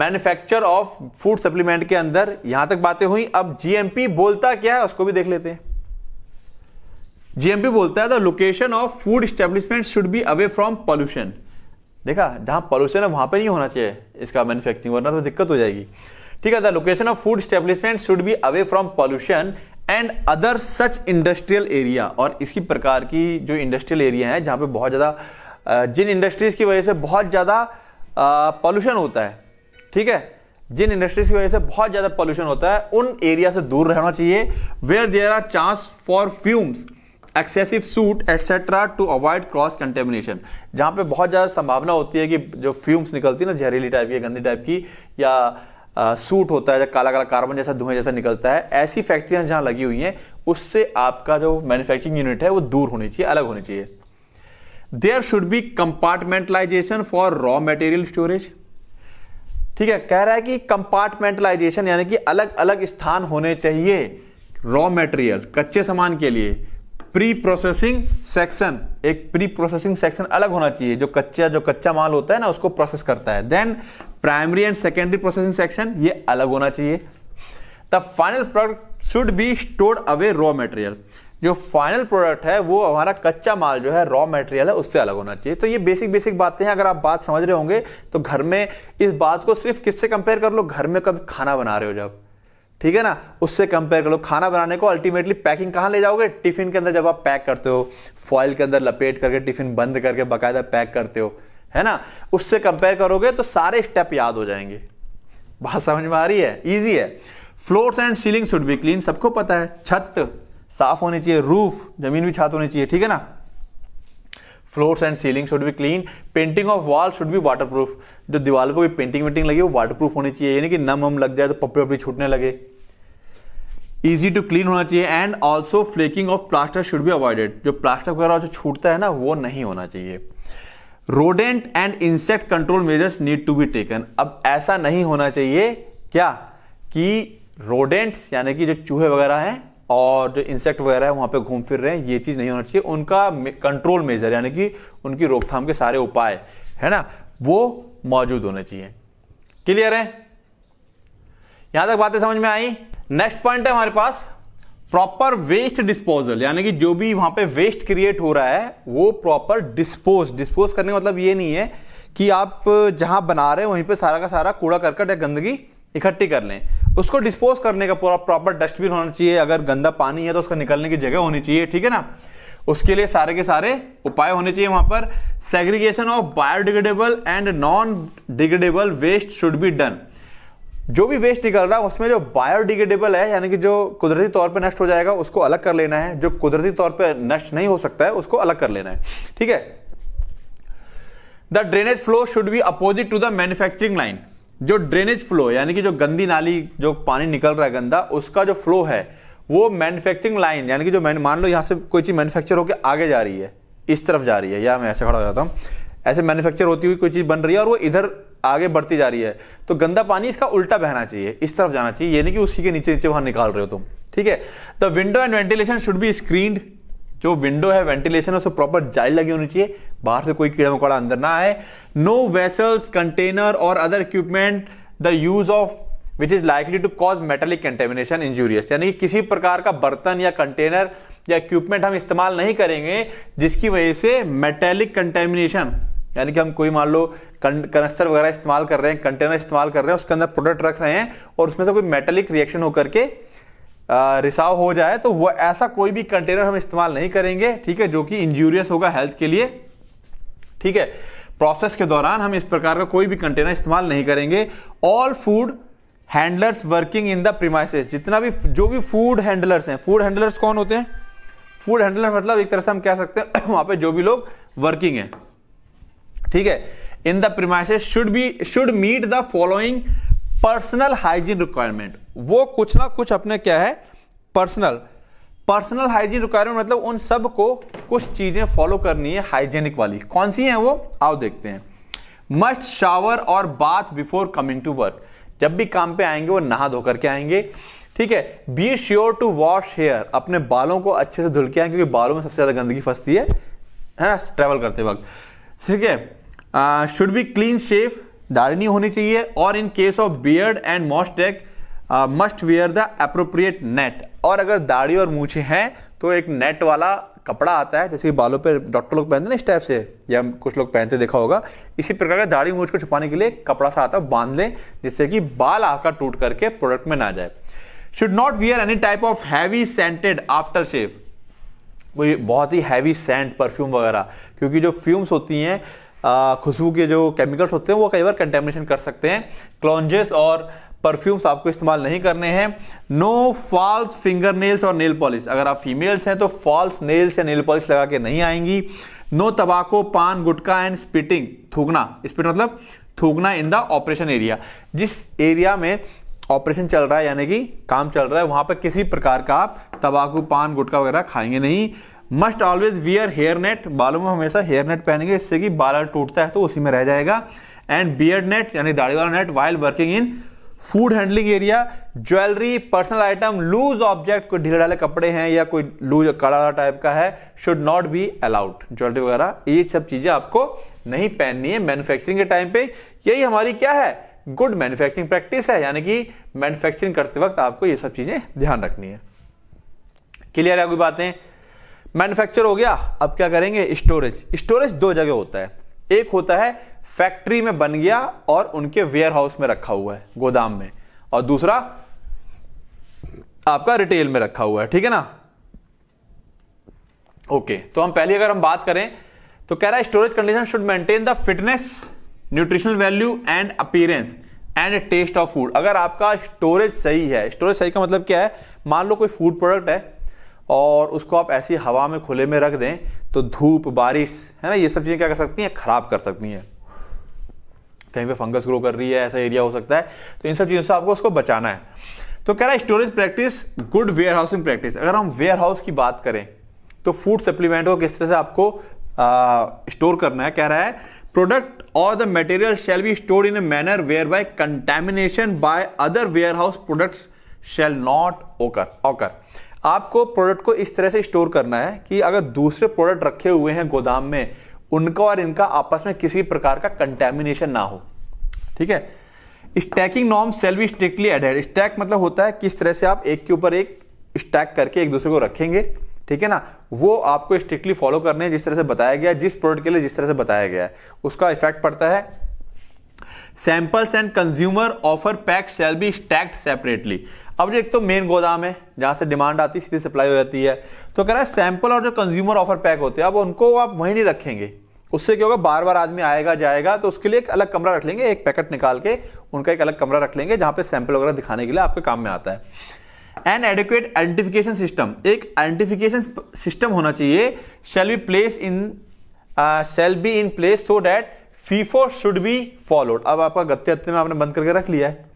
S1: मैन्युफैक्चर ऑफ फूड सप्लीमेंट के अंदर यहां तक बातें हुई अब जीएमपी बोलता क्या है उसको भी देख लेते हैं जीएमपी बोलता है the location of food establishment should be away from pollution देखा जहां पॉल्यूशन है वहां पर नहीं होना चाहिए इसका मैन्युफैक्चरिंग वरना तो दिक्कत हो जाएगी ठीक है the location of food establishment should be away from pollution and other such industrial area और इसी प्रकार की जो इंडस्ट्रियल एरिया है जहां पे बहुत ज़्यादा जिन इंडस्ट्रीज़ की वजह से बहुत ज़्यादा पॉल्यूशन होता है ठीक है जिन इंडस्ट्रीज की वजह से बहुत ज़्यादा पॉल्यूशन होता है उन एरिया से दूर रहना चाहिए where there are chance for fumes excessive soot etcetera to avoid cross contamination जहाँ पे बहुत ज़्यादा संभावना होती है कि जो फ्यूम्स निकलती है ना जहरीली टाइप की गंदी टाइप की या आ, सूट होता है या काला काला कार्बन जैसा धुएं जैसा निकलता है ऐसी फैक्ट्रियाँ जहाँ लगी हुई हैं उससे आपका जो मैन्युफैक्चरिंग यूनिट है वो दूर होनी चाहिए अलग होनी चाहिए there should be compartmentalisation for raw material storage ठीक है कह रहा है कि कंपार्टमेंटलाइजेशन यानी कि अलग अलग स्थान होने चाहिए रॉ मटेरियल कच्चे सामान के लिए प्री प्रोसेसिंग सेक्शन एक प्री प्रोसेसिंग सेक्शन अलग होना चाहिए जो कच्चा जो कच्चा माल होता है ना उसको प्रोसेस करता है then primary and secondary processing section ये अलग होना चाहिए the final product should be stored away raw material जो फाइनल प्रोडक्ट है वो हमारा कच्चा माल जो है रॉ मटेरियल है उससे अलग होना चाहिए तो ये बेसिक बेसिक बातें हैं अगर आप बात समझ रहे होंगे तो घर में इस बात को सिर्फ किससे कंपेयर कर लो घर में कब खाना बना रहे हो जब ठीक है ना उससे कंपेयर कर लो खाना बनाने को अल्टीमेटली पैकिंग कहाँ ले जाओगे टिफिन के अंदर जब आप पैक करते हो फॉइल के अंदर लपेट करके टिफिन बंद करके बाकायदा पैक करते हो है ना उससे कंपेयर करोगे तो सारे स्टेप याद हो जाएंगे बात समझ में आ रही है ईजी है floors and ceiling should be clean सबको पता है छत साफ होनी चाहिए रूफ जमीन भी छत होनी चाहिए ठीक है ना floors and ceiling should be clean painting of wall should be proof जो दीवार पर पेंटिंग वेंटिंग लगी वो वाटर प्रूफ होनी चाहिए यानी कि नम हम लग जाए तो पप्पे पप्पी छूटने लगे ईजी टू क्लीन होना चाहिए and also flaking of plaster should be avoided जो प्लास्टर वगैरह जो छूटता है ना वो नहीं होना चाहिए rodent and insect control measures need to be taken अब ऐसा नहीं होना चाहिए क्या कि रोडेंट्स यानी कि जो चूहे वगैरह हैं और जो इंसेक्ट वगैरह है वहाँ पे घूम फिर रहे हैं ये चीज़ नहीं होना चाहिए उनका कंट्रोल मेजर यानी कि उनकी रोकथाम के सारे उपाय है ना वो मौजूद होने चाहिए क्लियर है यहां तक बातें समझ में आई नेक्स्ट पॉइंट है हमारे पास प्रॉपर वेस्ट डिस्पोजल यानी कि जो भी वहां पे वेस्ट क्रिएट हो रहा है वो प्रॉपर डिस्पोज डिस्पोज करने का मतलब ये नहीं है कि आप जहां बना रहे हैं वहीं पे सारा का सारा कूड़ा करकट या गंदगी इकट्ठी कर लें उसको डिस्पोज करने का पूरा प्रॉपर डस्टबिन होना चाहिए अगर गंदा पानी है तो उसका निकलने की जगह होनी चाहिए ठीक है ना उसके लिए सारे के सारे उपाय होने चाहिए वहां पर segregation of biodegradable and non degradable waste should be done जो भी वेस्ट निकल रहा है उसमें जो बायोडिग्रेडेबल है यानी कि जो कुदरती तौर पर नष्ट हो जाएगा उसको अलग कर लेना है जो कुदरती तौर पर नष्ट नहीं हो सकता है उसको अलग कर लेना है ठीक है the drainage flow should be opposite to the manufacturing line जो ड्रेनेज फ्लो यानी कि जो गंदी नाली जो पानी निकल रहा है गंदा उसका जो फ्लो है वो मैन्युफैक्चरिंग लाइन यानी कि जो मान लो यहाँ से कोई चीज़ मैन्युफैक्चर होकर आगे जा रही है इस तरफ जा रही है या मैं ऐसे खड़ा हो जाता हूँ ऐसे मैन्युफैक्चर होती हुई कोई चीज़ बन रही है और वो इधर आगे बढ़ती जा रही है तो गंदा पानी इसका उल्टा बहना चाहिए इस तरफ जाना चाहिए यानी कि उसी के नीचे नीचे वहाँ निकाल रहे हो तुम ठीक है the window and ventilation should be screened जो विंडो है वेंटिलेशन है उसे प्रॉपर जाली लगी होनी चाहिए बाहर से कोई कीड़ा मकोड़ा अंदर ना आए नो वेसल्स कंटेनर और other equipment the use of which is likely to cause metallic contamination injurious यानी कि किसी प्रकार का बर्तन या कंटेनर या इक्विपमेंट हम इस्तेमाल नहीं करेंगे जिसकी वजह से मेटेलिक कंटेमिनेशन यानी कि हम कोई मान लो कनस्तर वगैरह इस्तेमाल कर रहे हैं कंटेनर इस्तेमाल कर रहे हैं उसके अंदर प्रोडक्ट रख रहे हैं और उसमें से कोई मेटेलिक रिएक्शन होकर के रिसाव हो जाए तो वह ऐसा कोई भी कंटेनर हम इस्तेमाल नहीं करेंगे ठीक है जो कि इंजूरियस होगा हेल्थ के लिए ठीक है प्रोसेस के दौरान हम इस प्रकार का कोई भी कंटेनर इस्तेमाल नहीं करेंगे all food handlers working in the premises जितना भी जो भी फूड हैंडलर्स हैं फूड हैंडलर्स कौन होते हैं फूड हैंडलर मतलब एक तरह से हम कह सकते हैं [coughs] वहां पे जो भी लोग वर्किंग हैं ठीक है in the premises should be should meet the following personal hygiene requirement वो कुछ ना कुछ अपने क्या है पर्सनल पर्सनल हाइजीन रिक्वायरमेंट मतलब उन सब को कुछ चीज़ें फॉलो करनी है हाइजेनिक वाली कौन सी हैं वो आओ देखते हैं मस्ट शावर और bath before coming to work जब भी काम पे आएंगे वो नहा धोकर के आएंगे ठीक है be sure to wash hair अपने बालों को अच्छे से धुल के आए क्योंकि बालों में सबसे ज़्यादा गंदगी फंसती है है ना करते वक्त ठीक है शुड बी क्लीन शेफ धारणी होनी चाहिए और in case of beard and moustache must wear the appropriate net और अगर दाढ़ी और मूछे हैं तो एक नेट वाला कपड़ा आता है जैसे बालों पर डॉक्टर लोग पहनते ना इस टाइप से या कुछ लोग पहनते देखा होगा इसी प्रकार का दाढ़ी मूछ को छुपाने के लिए कपड़ा सा आता है बांध लें जिससे कि बाल आकर टूट करके प्रोडक्ट में ना जाए should not wear any type of heavy scented after shave कोई बहुत ही हैवी सेंट परफ्यूम वगैरह क्योंकि जो फ्यूम्स होती हैं खुशबू के जो केमिकल्स होते हैं वो कई बार कंटेमिनेशन कर सकते हैं क्लॉन्जेस और परफ्यूम्स आपको इस्तेमाल नहीं करने हैं नो फॉल्स फिंगर नेल्स और नेल पॉलिश अगर आप फीमेल्स हैं तो फॉल्स नेल्स या नेल पॉलिश लगा के नहीं आएंगी no tobacco paan gutka and spitting थूकना स्पिट मतलब थूकना इन द ऑपरेशन एरिया जिस एरिया में ऑपरेशन चल रहा है यानी कि काम चल रहा है वहां पर किसी प्रकार का आप तंबाकू पान गुटखा वगैरह खाएंगे नहीं must always wear hair net बालों में हमेशा हेयर नेट पहनेंगे इससे कि बाल टूटता है तो उसी में रह जाएगा एंड बियर्ड नेट यानी दाढ़ी वाला net while working in food handling area jewellery personal item loose object कोई ढीले डाले कपड़े हैं या कोई लूज कड़ा टाइप का है should not be allowed jewellery वगैरह ये सब चीजें आपको नहीं पहननी है मैन्युफैक्चरिंग के टाइम पे यही हमारी क्या है गुड मैन्युफैक्चरिंग प्रैक्टिस है यानी कि मैन्युफैक्चरिंग करते वक्त आपको ये सब चीजें ध्यान रखनी है क्लियर है कोई बातें मैन्युफैक्चर हो गया अब क्या करेंगे स्टोरेज स्टोरेज दो जगह होता है एक होता है फैक्ट्री में बन गया और उनके वेयर हाउस में रखा हुआ है गोदाम में और दूसरा आपका रिटेल में रखा हुआ है ठीक है ना ओके तो हम पहले अगर हम बात करें तो कह रहा है storage condition should maintain the fitness nutritional value and appearance and taste of food अगर आपका स्टोरेज सही है स्टोरेज सही का मतलब क्या है मान लो कोई फूड प्रोडक्ट है और उसको आप ऐसी हवा में खुले में रख दें तो धूप बारिश है ना ये सब चीज़ें क्या कर सकती हैं ख़राब कर सकती हैं कहीं पे फंगस ग्रो कर रही है ऐसा एरिया हो सकता है तो इन सब चीज़ों से आपको उसको बचाना है तो कह रहा है storage practice good warehousing practice अगर हम वेयर हाउस की बात करें तो फूड सप्लीमेंट को किस तरह से आपको स्टोर करना है कह रहा है प्रोडक्ट और the material shall be store in a manner whereby contamination by other warehouse product shall not occur occur आपको प्रोडक्ट को इस तरह से स्टोर करना है कि अगर दूसरे प्रोडक्ट रखे हुए हैं गोदाम में उनका और इनका आपस में किसी प्रकार का कंटेमिनेशन ना हो ठीक है stacking norm shall be strictly एडेड स्टैक मतलब होता है किस तरह से आप एक के ऊपर एक स्टैक करके एक दूसरे को रखेंगे ठीक है ना वो आपको स्ट्रिक्टली फॉलो करने हैं जिस तरह से बताया गया जिस प्रोडक्ट के लिए जिस तरह से बताया गया है उसका इफेक्ट पड़ता है samples and consumer offer pack shall be stacked separately अब एक तो मेन गोदाम है जहां से डिमांड आती है सीधी सप्लाई हो जाती है तो कह रहा है सैंपल और जो कंज्यूमर ऑफर पैक होते हैं अब उनको आप वहीं नहीं रखेंगे उससे क्या होगा बार बार आदमी आएगा जाएगा तो उसके लिए एक अलग कमरा रख लेंगे एक पैकेट निकाल के उनका एक अलग कमरा रख लेंगे जहां पे सैंपल वगैरह दिखाने के लिए आपके काम में आता है एन एडिक्वेट आइडेंटिफिकेशन सिस्टम एक आइडेंटिफिकेशन सिस्टम होना चाहिए shall be place in shall be in place so that FIFO should be followed अब आपका गत्ते में आपने बंद करके रख लिया है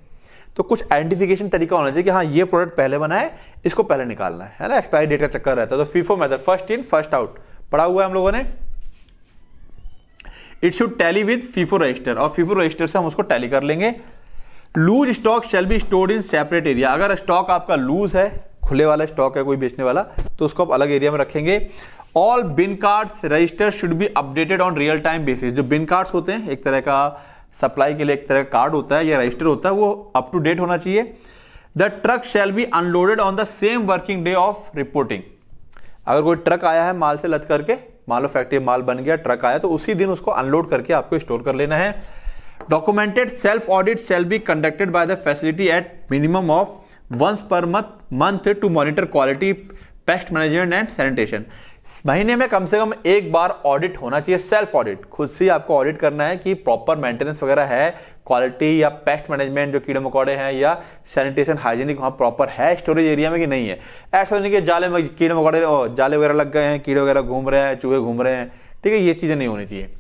S1: तो कुछ आइडेंटिफिकेशन तरीका होना चाहिए कि हाँ ये प्रोडक्ट पहले बना है इसको पहले निकालना है है ना एक्सपायरी डेट का चक्कर रहता है तो FIFO method first in first out पढ़ा हुआ है हम लोगों ने it should tally with FIFO register और फीफो रजिस्टर से हम उसको टैली कर लेंगे loose stock shall be stored in separate area अगर स्टॉक आपका लूज है खुले वाला स्टॉक है कोई बेचने वाला तो उसको आप अलग एरिया में रखेंगे all bin cards register should be updated on real time basis जो बिन कार्ड्स होते हैं एक तरह का सप्लाई के लिए एक तरह का कार्ड होता है या रजिस्टर होता है वो अप टू डेट होना चाहिए the truck shall be unloaded on the same working day of reporting अगर कोई ट्रक आया है माल से लद करके मालो फैक्ट्री माल बन गया ट्रक आया तो उसी दिन उसको अनलोड करके आपको स्टोर कर लेना है documented self audit shall be conducted by the facility at minimum of once per month month to monitor quality pest management and sanitation महीने में कम से कम एक बार ऑडिट होना चाहिए सेल्फ ऑडिट खुद से आपको ऑडिट करना है कि प्रॉपर मेंटेनेंस वगैरह है क्वालिटी या पेस्ट मैनेजमेंट जो कीड़े मकोड़े हैं या सैनिटेशन हाइजीनिक वहाँ प्रॉपर है स्टोरेज एरिया में कि नहीं है ऐसा नहीं कि जाले में कीड़े मकोड़े जाले वगैरह लग गए हैं कीड़े वगैरह घूम रहे हैं चूहे घूम रहे हैं ठीक है ये चीज़ें नहीं होनी चाहिए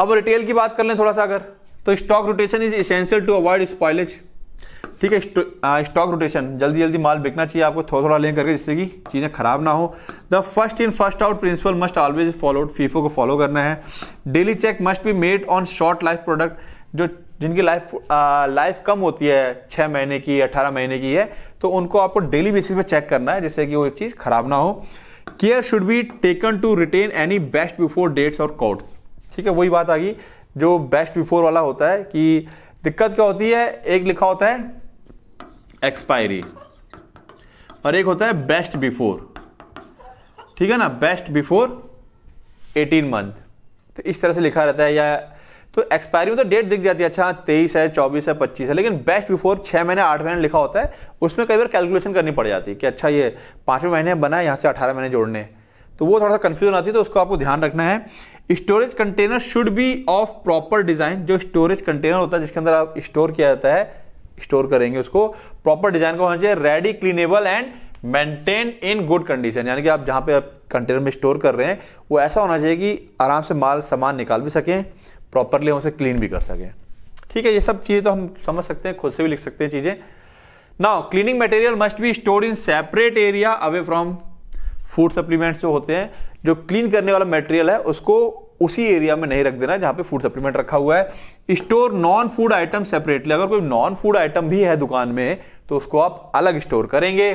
S1: अब रिटेल की बात कर लें थोड़ा सा अगर तो stock rotation is essential to avoid spoilage ठीक है स्टॉक रोटेशन जल्दी जल्दी माल बिकना चाहिए आपको थोड़ा थोड़ा लेकर करके जिससे कि चीज़ें खराब ना हो the first in first out principle must always followed FIFO को फॉलो करना है daily check must be made on short life product जो जिनकी लाइफ लाइफ कम होती है छः महीने की अठारह महीने की है तो उनको आपको डेली बेसिस पे चेक करना है जिससे कि वो चीज़ खराब ना हो care should be taken to retain any best before dates और कोड ठीक है वही बात आ गई जो बेस्ट बिफोर वाला होता है कि दिक्कत क्या होती है एक लिखा होता है एक्सपायरी और एक होता है बेस्ट बिफोर ठीक है ना बेस्ट बिफोर 18 मंथ तो इस तरह से लिखा रहता है या तो एक्सपायरी में तो डेट दिख जाती है अच्छा तेईस है चौबीस है पच्चीस है लेकिन बेस्ट बिफोर छह महीने आठ महीने लिखा होता है उसमें कई बार कैलकुलेशन करनी पड़ जाती है कि अच्छा ये पांचवें महीने बना है यहां से अठारह महीने जोड़ने तो वो थोड़ा सा कंफ्यूजन आती है तो उसको आपको ध्यान रखना है storage container should be of proper design जो स्टोरेज कंटेनर होता है जिसके अंदर आप स्टोर किया जाता है स्टोर करेंगे उसको प्रॉपर डिजाइन का होना चाहिए ready cleanable and maintain in good condition यानी कि आप जहां पे कंटेनर में स्टोर कर रहे हैं वो ऐसा होना चाहिए कि आराम से माल सामान निकाल भी सकें प्रॉपरली उसे क्लीन भी कर सकें ठीक है ये सब चीज़ें तो हम समझ सकते हैं खुद से भी लिख सकते हैं चीज़ें now cleaning material must be store in separate area away from food supplements जो होते हैं जो क्लीन करने वाला मटेरियल है उसको उसी एरिया में नहीं रख देना जहां पे फूड सप्लीमेंट रखा हुआ है store non food item separately अगर कोई नॉन फूड आइटम भी है दुकान में तो उसको आप अलग स्टोर करेंगे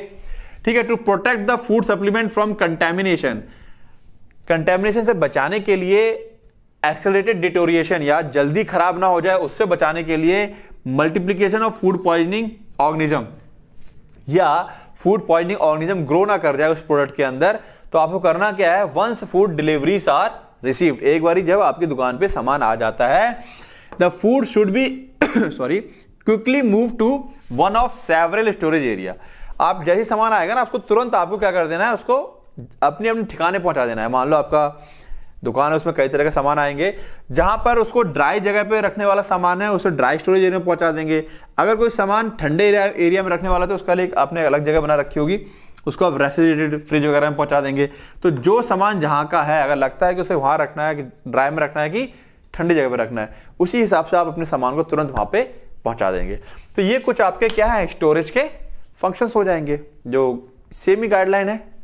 S1: ठीक है to protect the food supplement from contamination contamination से बचाने के लिए एक्सेलरेटेड डिटोरिएशन या जल्दी खराब ना हो जाए उससे बचाने के लिए multiplication of food poisoning organism या फूड पॉइजनिंग ऑर्गेनिज्म ग्रो ना कर जाए उस प्रोडक्ट के अंदर तो आपको करना क्या है once food deliveries are received एक बार जब आपकी दुकान पे सामान आ जाता है the food should be sorry quickly move to one of several storage area आप जैसे सामान आएगा ना उसको तुरंत आपको क्या कर देना है उसको अपने अपने ठिकाने पहुंचा देना है मान लो आपका दुकान है उसमें कई तरह के सामान आएंगे जहां पर उसको ड्राई जगह पे रखने वाला सामान है उसे ड्राई स्टोरेज एरिया में पहुंचा देंगे अगर कोई सामान ठंडे एरिया में रखने वाला तो उसका लिए आपने अलग जगह बना रखी होगी उसको आप रेफ्रिजरेटेड फ्रिज वगैरह में पहुंचा देंगे तो जो सामान जहाँ का है अगर लगता है कि उसे वहाँ रखना है कि ड्राई में रखना है कि ठंडी जगह पर रखना है उसी हिसाब से आप अपने सामान को तुरंत वहाँ पर पहुँचा देंगे तो ये कुछ आपके क्या है स्टोरेज के फंक्शंस हो जाएंगे जो सेम ही गाइडलाइन है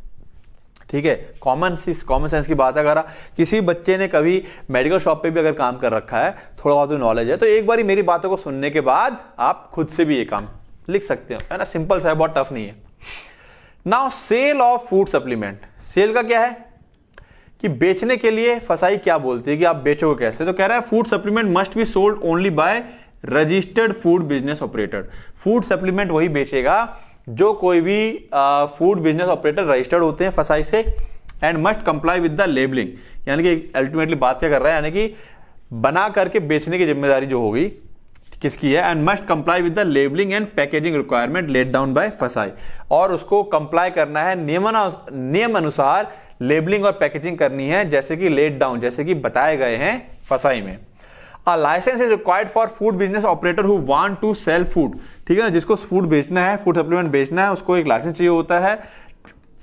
S1: ठीक है कॉमन सी कॉमन सेंस की बात है अगर किसी बच्चे ने कभी मेडिकल शॉप पे भी अगर काम कर रखा है थोड़ा बहुत नॉलेज है तो एक बार मेरी बातों को सुनने के बाद आप खुद से भी ये काम लिख सकते हो है ना सिंपल सा है बहुत टफ नहीं है now sale of food supplement sale का क्या है कि बेचने के लिए फसाई क्या बोलती है कि आप बेचोगे कैसे तो कह रहा है food supplement must be sold only by registered food business operator food supplement वही बेचेगा जो कोई भी फूड बिजनेस ऑपरेटर रजिस्टर्ड होते हैं फसाई से and must comply with the labelling यानी कि अल्टीमेटली बात क्या कर रहा है यानी कि बना करके बेचने की जिम्मेदारी जो होगी किसकी है and must comply with the labelling and packaging requirement laid down by FSSAI और उसको कंप्लाई करना है नियम अनुसार लेबलिंग और पैकेजिंग करनी है जैसे कि लेट डाउन जैसे कि बताए गए हैं फसाई में a licence is required for food business operator who want to sell food ठीक है ना जिसको फूड बेचना है फूड सप्लीमेंट बेचना है उसको एक लाइसेंस चाहिए होता है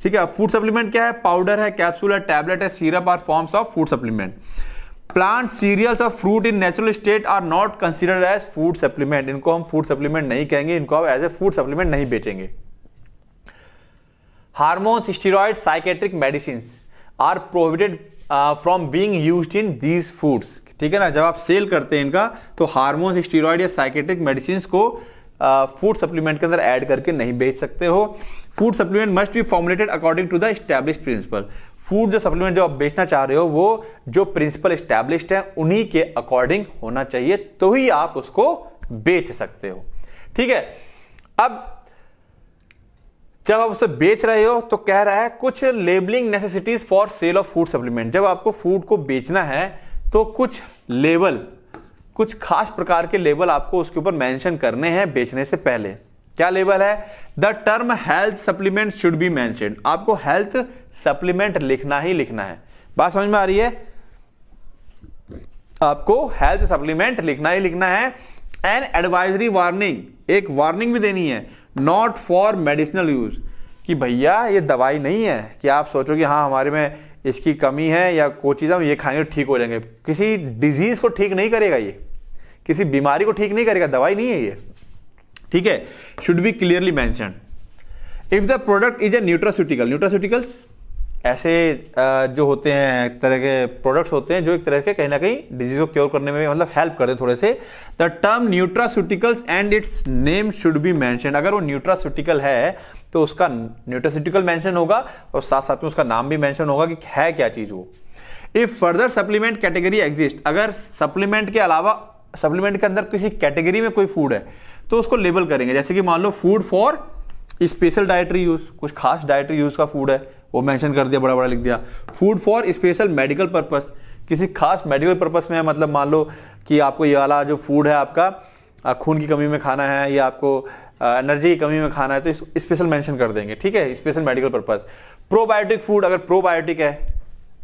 S1: ठीक है फूड सप्लीमेंट क्या है पाउडर है कैप्सूल है टैबलेट है सीरप और forms of food supplement plant cereals और fruit in natural state are not considered as food supplement इनको हम फूड सप्लीमेंट नहीं कहेंगे इनको हम एज ए फूड सप्लीमेंट नहीं बेचेंगे hormones steroid psychiatric medicine are provided from being use in these foods ठीक है ना जब आप सेल करते हैं इनका तो हार्मोन स्टीरॉयड या साइकेटिक मेडिसिन को फूड सप्लीमेंट के अंदर ऐड करके नहीं बेच सकते हो food supplement must be formulated according to the establish principle food जो सप्लीमेंट जो आप बेचना चाह रहे हो वो जो प्रिंसिपल स्टैब्लिश्ड है उन्हीं के अकॉर्डिंग होना चाहिए तो ही आप उसको बेच सकते हो ठीक है अब जब आप उसे बेच रहे हो तो कह रहा है कुछ labelling necessities for sale of food supplement जब आपको फूड को बेचना है तो कुछ लेवल कुछ खास प्रकार के लेबल आपको उसके ऊपर मेंशन करने हैं बेचने से पहले क्या लेबल है the term health supplement should be mention आपको हेल्थ सप्लीमेंट लिखना ही लिखना है बात समझ में आ रही है आपको हेल्थ सप्लीमेंट लिखना ही लिखना है एन एडवाइजरी वार्निंग एक वार्निंग भी देनी है नॉट फॉर मेडिसिनल यूज कि भैया ये दवाई नहीं है कि आप सोचो कि हाँ हमारे में इसकी कमी है या कोई चीज़ हम ये खाएंगे तो ठीक हो जाएंगे किसी डिजीज़ को ठीक नहीं करेगा ये किसी बीमारी को ठीक नहीं करेगा दवाई नहीं है ये ठीक है should be clearly mention if the product is a nutraceutical nutraceuticals ऐसे जो होते हैं एक तरह के प्रोडक्ट्स होते हैं जो एक तरह के कहीं ना कहीं डिजीज को क्योर करने में मतलब हेल्प करते हैं थोड़े से the term nutraceuticals and its name should be mention अगर वो न्यूट्रास्यूटिकल है तो उसका न्यूट्रोसिटिकल मेंशन होगा और साथ साथ में उसका नाम भी मेंशन होगा कि है क्या चीज़ वो if further supplement category exist अगर सप्लीमेंट के अलावा सप्लीमेंट के अंदर किसी कैटेगरी में कोई फूड है तो उसको लेबल करेंगे जैसे कि मान लो food for special dietary use कुछ खास डायट्री यूज का फूड है वो मेंशन कर दिया बड़ा बड़ा लिख दिया food for special medical purpose किसी खास मेडिकल पर्पस में है मतलब मान लो कि आपको ये वाला जो फूड है आपका खून की कमी में खाना है या आपको एनर्जी की कमी में खाना है तो स्पेशल मेंशन कर देंगे ठीक है special medical purpose probiotic food अगर प्रोबायोटिक है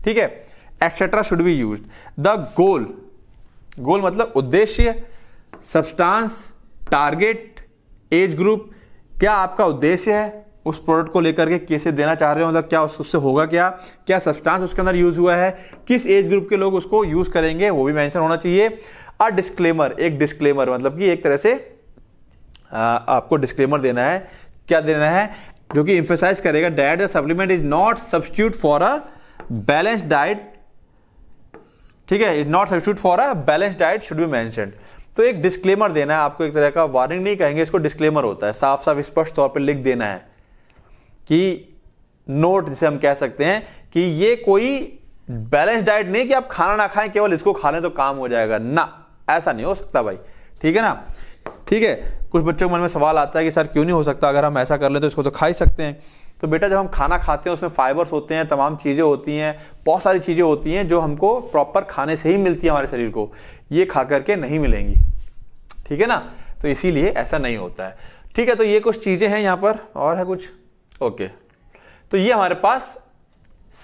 S1: ठीक है etcetera should be use the goal goal मतलब उद्देश्य सब्सटेंस टारगेट एज ग्रुप क्या आपका उद्देश्य है उस प्रोडक्ट को लेकर के कैसे देना चाह रहे हो मतलब क्या उससे होगा क्या क्या सब्सटेंस उसके अंदर यूज हुआ है किस एज ग्रुप के लोग उसको यूज करेंगे वो भी मेंशन होना चाहिए और डिस्क्लेमर एक डिस्क्लेमर मतलब कि एक तरह से आपको डिस्क्लेमर देना है क्या देना है जो कि इम्फेसाइज करेगा डाइट या supplement is not substitute for a balance diet ठीक है is not substitute for a balance diet should be mentioned तो एक डिस्क्लेमर देना है आपको एक तरह का वार्निंग नहीं कहेंगे इसको डिस्क्लेमर होता है साफ साफ स्पष्ट तौर पर लिख देना है कि नोट जिसे हम कह सकते हैं कि ये कोई बैलेंस डाइट नहीं कि आप खाना ना खाएं केवल इसको खा लें तो काम हो जाएगा ना ऐसा नहीं हो सकता भाई ठीक है ना ठीक है कुछ बच्चों के मन में सवाल आता है कि सर क्यों नहीं हो सकता अगर हम ऐसा कर ले तो इसको तो खा ही सकते हैं तो बेटा जब हम खाना खाते हैं उसमें फाइबर्स होते हैं तमाम चीज़ें होती हैं बहुत सारी चीज़ें होती हैं जो हमको प्रॉपर खाने से ही मिलती है हमारे शरीर को ये खा करके नहीं मिलेंगी ठीक है ना तो इसीलिए ऐसा नहीं होता है ठीक है तो ये कुछ चीज़ें हैं यहाँ पर और है कुछ ओके तो ये हमारे पास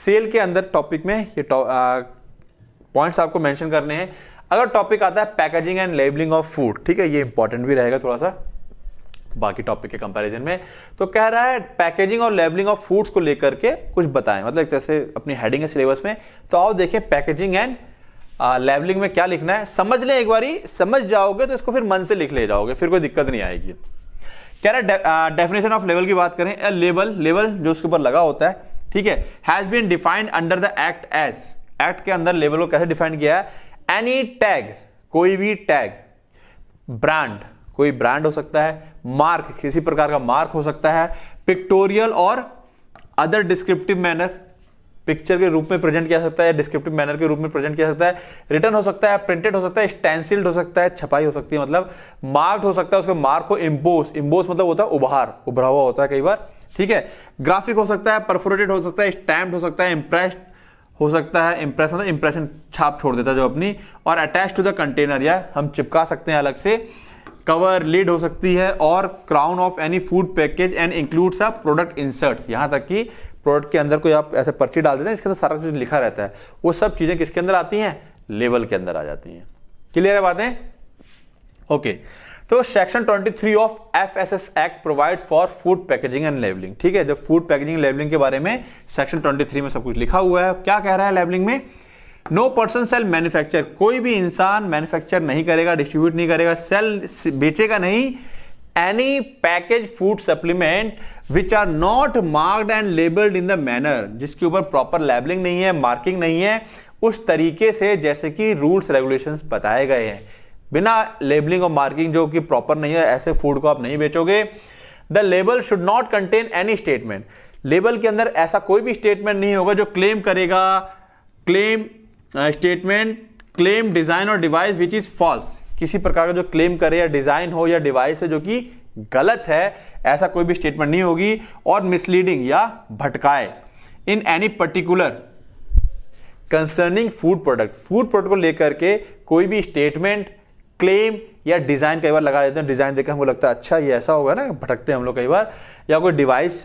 S1: सेल के अंदर टॉपिक में ये पॉइंट्स आपको मेंशन करने हैं अगर टॉपिक आता है packaging and labelling of food ठीक है ये इंपॉर्टेंट भी रहेगा थोड़ा सा बाकी टॉपिक के कंपैरिजन में तो कह रहा है पैकेजिंग और लेबलिंग ऑफ फूड्स को लेकर के कुछ बताएं मतलब जैसे अपनी हेडिंग है सिलेबस में तो आओ देखें पैकेजिंग एंड लेबलिंग में क्या लिखना है समझ लें एक बार समझ जाओगे तो इसको फिर मन से लिख ले जाओगे फिर कोई दिक्कत नहीं आएगी कह रहा है डेफिनेशन ऑफ लेवल की बात करें ए लेबल लेवल जो उसके ऊपर लगा होता है ठीक है has been defined under the act as act के अंदर लेवल को कैसे डिफाइन किया है एनी टैग कोई भी टैग ब्रांड कोई ब्रांड हो सकता है मार्क किसी प्रकार का मार्क हो सकता है पिक्टोरियल और अदर डिस्क्रिप्टिव मैनर पिक्चर के रूप में प्रेजेंट किया सकता है डिस्क्रिप्टिव मैनर के रूप में प्रेजेंट किया सकता है रिटर्न हो सकता है प्रिंटेड हो सकता है स्टेंसिल्ड हो सकता है छपाई हो सकती है मतलब मार्क्ड हो सकता है उसके मार्क को इम्बोस इम्बोस मतलब होता है उभार उभरा हुआ होता है कई बार ठीक है ग्राफिक हो सकता है परफोरेटेड हो सकता है स्टैम्प हो सकता है इंप्रेस्ड हो सकता है इम्प्रेस मतलब इंप्रेशन छाप छोड़ देता जो अपनी और अटैच टू द कंटेनर या हम चिपका सकते हैं अलग से कवर लीड हो सकती है और crown of any food package and includes a product inserts यहाँ तक कि प्रोडक्ट के अंदर कोई आप ऐसे पर्ची डाल देते हैं इसके अंदर सारा कुछ लिखा रहता है वो सब चीज़ें किसके अंदर आती हैं लेबल के अंदर आ जाती हैं क्लियर है बातें ओके okay. तो section 23 of FSS act provides for food packaging and labelling ठीक है जब फूड पैकेजिंग लेबलिंग के बारे में सेक्शन 23 में सब कुछ लिखा हुआ है क्या कह रहा है लेबलिंग में नो पर्सन सेल मैन्युफैक्चर कोई भी इंसान मैन्युफैक्चर नहीं करेगा डिस्ट्रीब्यूट नहीं करेगा सेल बेचेगा नहीं any package food supplement which are not marked and labelled in the manner जिसके ऊपर प्रॉपर लेबलिंग नहीं है मार्किंग नहीं है उस तरीके से जैसे कि रूल्स रेगुलेशंस बताए गए हैं बिना लेबलिंग और मार्किंग जो कि प्रॉपर नहीं है ऐसे फूड को आप नहीं बेचोगे the label should not contain any statement label के अंदर ऐसा कोई भी स्टेटमेंट नहीं होगा जो क्लेम करेगा क्लेम स्टेटमेंट क्लेम डिजाइन और डिवाइस विच इज फॉल्स किसी प्रकार का जो क्लेम करे या डिजाइन हो या डिवाइस है जो कि गलत है ऐसा कोई भी स्टेटमेंट नहीं होगी और मिसलीडिंग या भटकाए in any particular concerning food product food product को लेकर के कोई भी स्टेटमेंट क्लेम या डिज़ाइन कई बार लगा देते हैं डिज़ाइन देखकर हमको लगता है अच्छा ये ऐसा होगा ना भटकते हैं हम लोग कई बार या कोई डिवाइस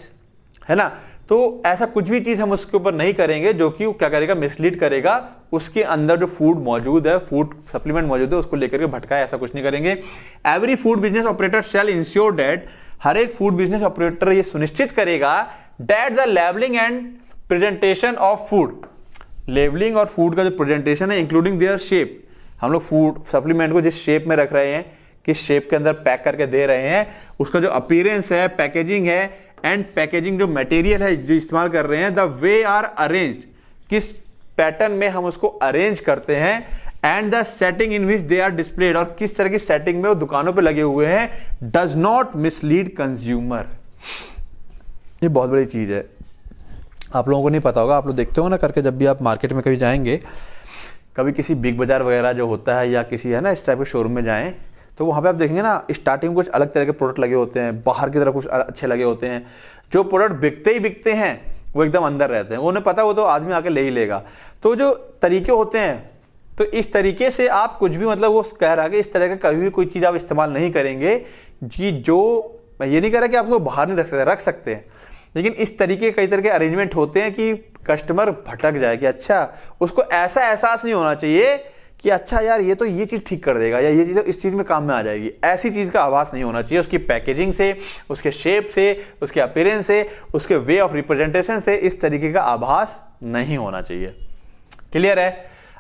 S1: है ना तो ऐसा कुछ भी चीज़ हम उसके ऊपर नहीं करेंगे जो कि क्या करेगा मिसलीड करेगा उसके अंदर जो फूड मौजूद है फूड सप्लीमेंट मौजूद है उसको लेकर के भटका है ऐसा कुछ नहीं करेंगे every food business operator shall ensure that हर एक फूड बिजनेस ऑपरेटर ये सुनिश्चित करेगा that the labelling and presentation of food labelling और फूड का जो प्रेजेंटेशन है इंक्लूडिंग देयर शेप हम लोग फूड सप्लीमेंट को जिस शेप में रख रहे हैं किस शेप के अंदर पैक करके दे रहे हैं उसका जो अपीयरेंस है पैकेजिंग है एंड पैकेजिंग जो मटेरियल है जो इस्तेमाल कर रहे हैं द वे आर अरेंज किस पैटर्न में हम उसको अरेंज करते हैं and the setting in which they are displayed और किस तरह की सेटिंग में वो दुकानों पे लगे हुए हैं डज नॉट मिसलीड कंज्यूमर ये बहुत बड़ी चीज़ है आप लोगों को नहीं पता होगा आप लोग देखते हो ना करके जब भी आप मार्केट में कभी जाएंगे कभी किसी बिग बाज़ार वगैरह जो होता है या किसी है ना इस टाइप के शोरूम में जाएँ तो वहाँ पे आप देखेंगे ना स्टार्टिंग कुछ अलग तरह के प्रोडक्ट लगे होते हैं बाहर की तरफ कुछ अच्छे लगे होते हैं जो प्रोडक्ट बिकते ही बिकते हैं वो एकदम अंदर रहते हैं उन्हें पता वो तो आदमी आके ले ही लेगा तो जो तरीके होते हैं तो इस तरीके से आप कुछ भी मतलब वो कह रहा है कि इस तरह का कभी भी कोई चीज़ आप इस्तेमाल नहीं करेंगे कि जो मैं ये नहीं कह रहा कि आप उसको बाहर नहीं रख सकते रख सकते हैं लेकिन इस तरीके कई तरह के अरेंजमेंट होते हैं कि कस्टमर भटक जाए कि अच्छा उसको ऐसा एहसास नहीं होना चाहिए कि अच्छा यार ये तो ये चीज़ ठीक कर देगा या ये चीज़ तो इस चीज़ में काम में आ जाएगी ऐसी चीज़ का आभास नहीं होना चाहिए उसकी पैकेजिंग से उसके शेप से उसके अपेरेंस से उसके वे ऑफ रिप्रेजेंटेशन से इस तरीके का आभास नहीं होना चाहिए क्लियर है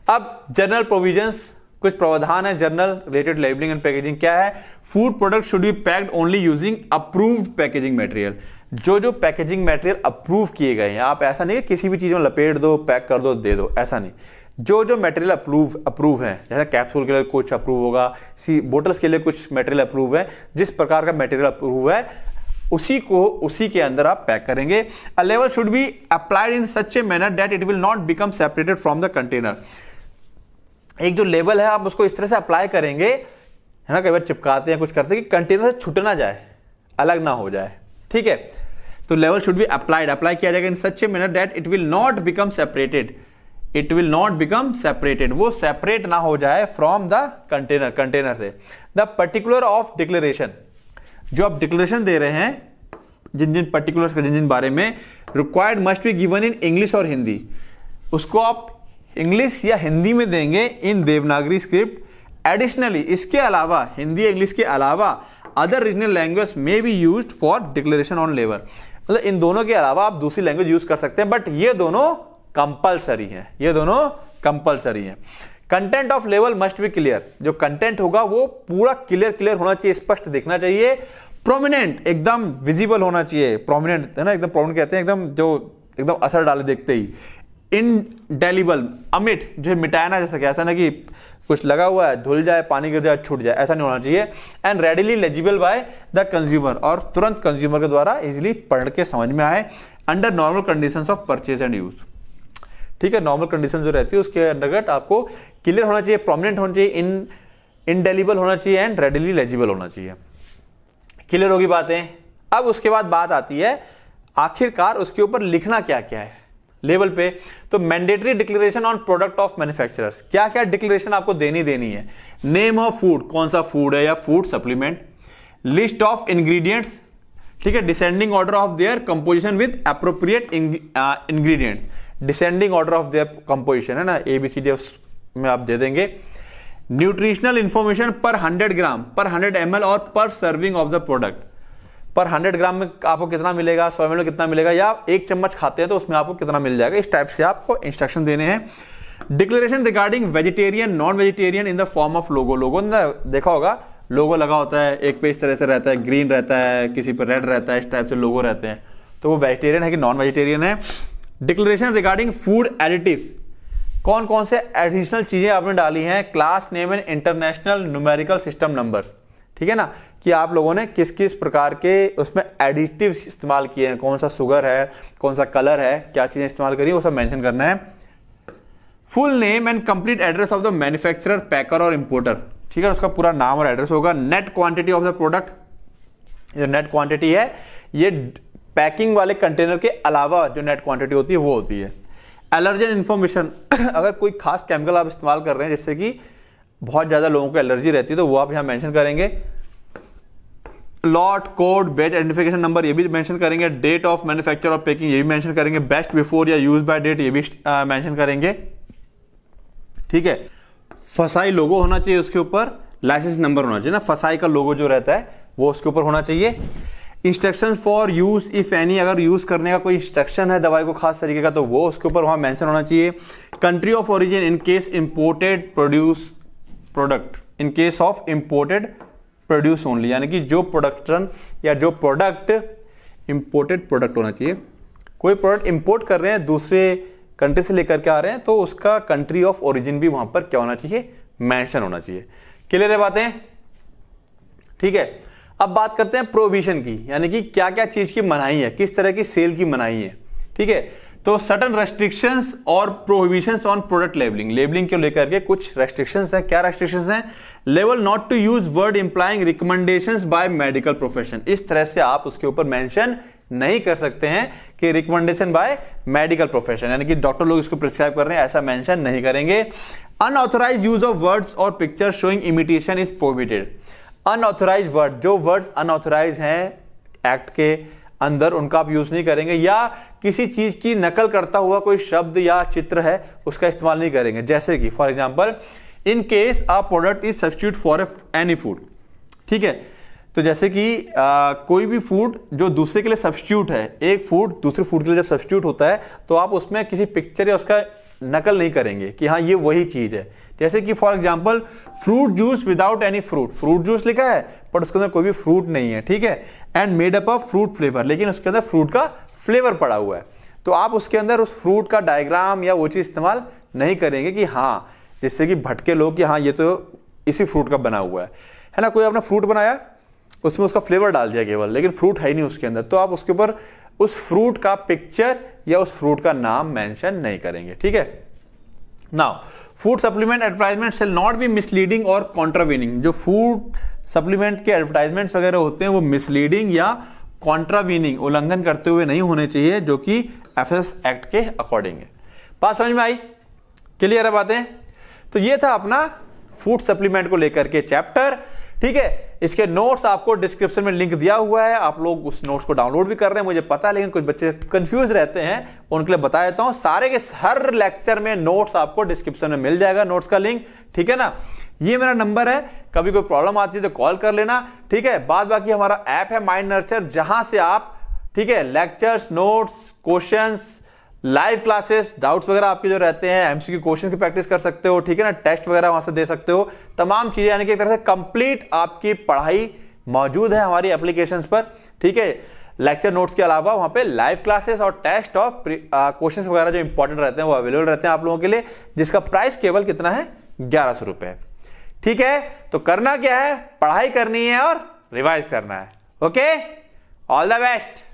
S1: अब जनरल प्रोविजंस कुछ प्रावधान है general related labelling and packaging क्या है food product should be packed only using approved packaging material जो जो पैकेजिंग मटेरियल अप्रूव किए गए हैं आप ऐसा नहीं है किसी भी चीज़ में लपेट दो पैक कर दो दे दो ऐसा नहीं जो जो मटेरियल अप्रूव अप्रूव है जैसे कैप्सूल के लिए कुछ अप्रूव होगा सी बोटल्स के लिए कुछ मटेरियल अप्रूव है जिस प्रकार का मटेरियल अप्रूव है उसी को उसी के अंदर आप पैक करेंगे अ लेवल should be applied in such a manner that it will not become separated from the container एक जो लेवल है आप उसको इस तरह से अप्लाई करेंगे है ना कई बार चिपकाते हैं कुछ करते हैं कि कंटेनर से छुट ना जाए अलग ना हो जाए ठीक है तो लेवल शुड बी अप्लाइड अप्लाई किया जाएगा in such a manner that it will not become separated it will not become separated वो सेपरेट ना हो जाए फ्रॉम द कंटेनर कंटेनर से द पर्टिकुलर ऑफ डिक्लेरेशन जो आप डिक्लेरेशन दे रहे हैं जिन जिन पर्टिकुलर जिन जिन बारे में required must be given in English और हिंदी उसको आप इंग्लिश या हिंदी में देंगे इन देवनागरी स्क्रिप्ट एडिशनली इसके अलावा हिंदी इंग्लिश के अलावा अदर रीजनल लैंग्वेज में be use for declaration on label मतलब इन दोनों के अलावा आप दूसरी लैंग्वेज यूज कर सकते हैं बट ये दोनों कंपलसरी हैं ये दोनों कंपलसरी हैं कंटेंट ऑफ लेवल मस्ट बी क्लियर जो कंटेंट होगा वो पूरा क्लियर क्लियर होना चाहिए स्पष्ट दिखना चाहिए प्रोमिनेंट एकदम विजिबल होना चाहिए प्रोमिनेंट है ना एकदम प्रोमिनेंट कहते हैं एकदम जो एकदम असर डाले देखते ही इनडेलिबल अमिट जो मिटाया ना जैसा कहता है ना कि कुछ लगा हुआ है धुल जाए पानी गिर जाए छूट जाए ऐसा नहीं होना चाहिए and readily legible by the consumer और तुरंत कंज्यूमर के द्वारा इजिली पढ़ के समझ में आए under normal condition of purchase and use ठीक है नॉर्मल कंडीशन जो रहती है उसके अंतर्गत आपको क्लियर होना चाहिए प्रोमिनेंट होना चाहिए इन इनडेलिबल होना चाहिए एंड रेडिली लेजिबल होना चाहिए क्लियर होगी बातें अब उसके बाद बात आती है आखिरकार उसके ऊपर लिखना क्या क्या है लेवल पे तो mandatory declaration on product of manufacturers क्या क्या डिक्लेरेशन आपको देनी देनी है नेम ऑफ फूड कौन सा फूड है या food supplement list of ingredients ठीक है descending order of their composition with appropriate ingredient descending order of their composition है ना एबीसीडी में आप दे देंगे न्यूट्रिशनल इंफॉर्मेशन पर 100 ग्राम पर 100 एम और पर सर्विंग ऑफ द प्रोडक्ट पर 100 ग्राम में आपको कितना मिलेगा सौ एम में कितना मिलेगा या एक चम्मच खाते हैं तो उसमें आपको कितना मिल जाएगा इस टाइप से आपको इंस्ट्रक्शन देने हैं declaration regarding vegetarian non vegetarian in the form of logo लोगो ने देखा होगा लोगो लगा होता है एक पे इस तरह से रहता है ग्रीन रहता है किसी पर रेड रहता है इस टाइप से लोगो रहते हैं तो वो वेजिटेरियन है कि नॉन वेजिटेरियन है डिक्लेरेशन रिगार्डिंग फूड एडिटिव कौन कौन से एडिशनल चीजें आपने डाली हैं class name and international numerical system number ठीक है ना कि आप लोगों ने किस किस प्रकार के उसमें एडिटिव इस्तेमाल किए हैं कौन सा सुगर है कौन सा कलर है क्या चीज़ें इस्तेमाल करी वो सब मेंशन करना है full name and complete address of the manufacturer packer और इंपोर्टर ठीक है उसका पूरा नाम और एड्रेस होगा net quantity of the product जो नेट क्वांटिटी है ये पैकिंग वाले कंटेनर के अलावा जो नेट क्वांटिटी होती है वो होती है एलर्जन इन्फॉर्मेशन [coughs] अगर कोई खास केमिकल आप इस्तेमाल कर रहे हैं जिससे कि बहुत ज़्यादा लोगों को एलर्जी रहती है तो वो आप यहां मेंशन करेंगे lot code batch identification number ये भी मेंशन करेंगे डेट ऑफ मैन्युफैक्चर और पैकिंग ये भी मेंशन करेंगे बेस्ट बिफोर या यूज बाय डेट ये भी मेंशन करेंगे ठीक है फसाई लोगो होना चाहिए उसके ऊपर लाइसेंस नंबर होना चाहिए ना फसाई का लोगो जो रहता है वो उसके ऊपर होना चाहिए instruction for use if any अगर यूज करने का कोई इंस्ट्रक्शन है दवाई को खास तरीके का तो वो उसके ऊपर वहां मेंशन होना चाहिए country of origin in case imported produce product in case of imported produce only यानी कि जो प्रोडक्शन या जो प्रोडक्ट इंपोर्टेड प्रोडक्ट होना चाहिए कोई प्रोडक्ट इंपोर्ट कर रहे हैं दूसरे कंट्री से लेकर के आ रहे हैं तो उसका कंट्री ऑफ ओरिजिन भी वहां पर क्या होना चाहिए मैंशन होना चाहिए क्लियर है बातें ठीक है अब बात करते हैं प्रोविजन की यानी कि क्या क्या चीज की मनाही है किस तरह की सेल की मनाही है ठीक है तो सटन रेस्ट्रिक्शन और prohibition on product labelling labelling को लेकर के कुछ रेस्ट्रिक्शन है क्या रेस्ट्रिक्शन है लेवल not to use word implying recommendation by medical profession इस तरह से आप उसके ऊपर मैंशन नहीं कर सकते हैं कि रिकमेंडेशन बाय मेडिकल प्रोफेशन यानी कि डॉक्टर लोग इसको प्रिस्क्राइब कर रहे हैं ऐसा मेंशन नहीं करेंगे अनऑथोराइज यूज ऑफ वर्ड्स और picture showing imitation is provided unauthorised word जो वर्ड्स अनऑथोराइज हैं एक्ट के अंदर उनका आप यूज़ नहीं करेंगे या किसी चीज़ की नकल करता हुआ कोई शब्द या चित्र है उसका इस्तेमाल नहीं करेंगे जैसे कि for example in case a product is substitute for any food ठीक है तो जैसे कि आ, कोई भी फूड जो दूसरे के लिए सब्सिट्यूट है एक फूड दूसरे फूड के लिए जब सब्सिट्यूट होता है तो आप उसमें किसी पिक्चर या उसका नकल नहीं करेंगे कि हाँ ये वही चीज है जैसे कि for example fruit juice without any fruit fruit juice लिखा है बट उसके अंदर कोई भी फ्रूट नहीं है ठीक है and made up of fruit flavour लेकिन उसके अंदर फ्रूट का फ्लेवर पड़ा हुआ है तो आप उसके अंदर उस फ्रूट का डायग्राम या वो चीज़ इस्तेमाल नहीं करेंगे कि हाँ जिससे कि भटके लोग कि हाँ ये तो इसी फ्रूट का बना हुआ है है ना कोई आपने फ्रूट बनाया उसमें उसका फ्लेवर डाल दिया केवल लेकिन फ्रूट है ही नहीं उसके अंदर तो आप उसके ऊपर उस फ्रूट का पिक्चर या उस फ्रूट का नाम मेंशन नहीं करेंगे ठीक है now food supplement advertisement shall not be misleading और कॉन्ट्रावीनिंग जो फूड सप्लीमेंट के एडवर्टाइजमेंट वगैरह होते हैं वो मिसलीडिंग या कॉन्ट्रावीनिंग उल्लंघन करते हुए नहीं होने चाहिए जो कि एफ एक्ट के अकॉर्डिंग है बात समझ में आई क्लियर है बातें तो ये था अपना फूड सप्लीमेंट को लेकर के चैप्टर ठीक है इसके नोट्स आपको डिस्क्रिप्शन में लिंक दिया हुआ है आप लोग उस नोट्स को डाउनलोड भी कर रहे हैं मुझे पता है लेकिन कुछ बच्चे कंफ्यूज रहते हैं उनके लिए बता देता हूं सारे के हर लेक्चर में नोट्स आपको डिस्क्रिप्शन में मिल जाएगा नोट्स का लिंक ठीक है ना ये मेरा नंबर है कभी कोई प्रॉब्लम आती है तो कॉल कर लेना ठीक है बाद बाकी हमारा ऐप है माइंड नर्चर जहां से आप ठीक है lectures notes questions live classes doubts वगैरह आपके जो रहते हैं एमसीक्यू क्वेश्चन की प्रैक्टिस कर सकते हो ठीक है ना टेस्ट वगैरह वहां से दे सकते हो तमाम चीजें यानी कि एक तरह से कंप्लीट आपकी पढ़ाई मौजूद है हमारी एप्लीकेशन पर ठीक है लेक्चर नोट्स के अलावा वहां पे लाइव क्लासेस और टेस्ट और क्वेश्चन वगैरह जो इंपॉर्टेंट रहते हैं वो अवेलेबल रहते हैं आप लोगों के लिए जिसका प्राइस केवल कितना है ग्यारह सौ रुपए ठीक है तो करना क्या है पढ़ाई करनी है और रिवाइज करना है ओके ऑल द बेस्ट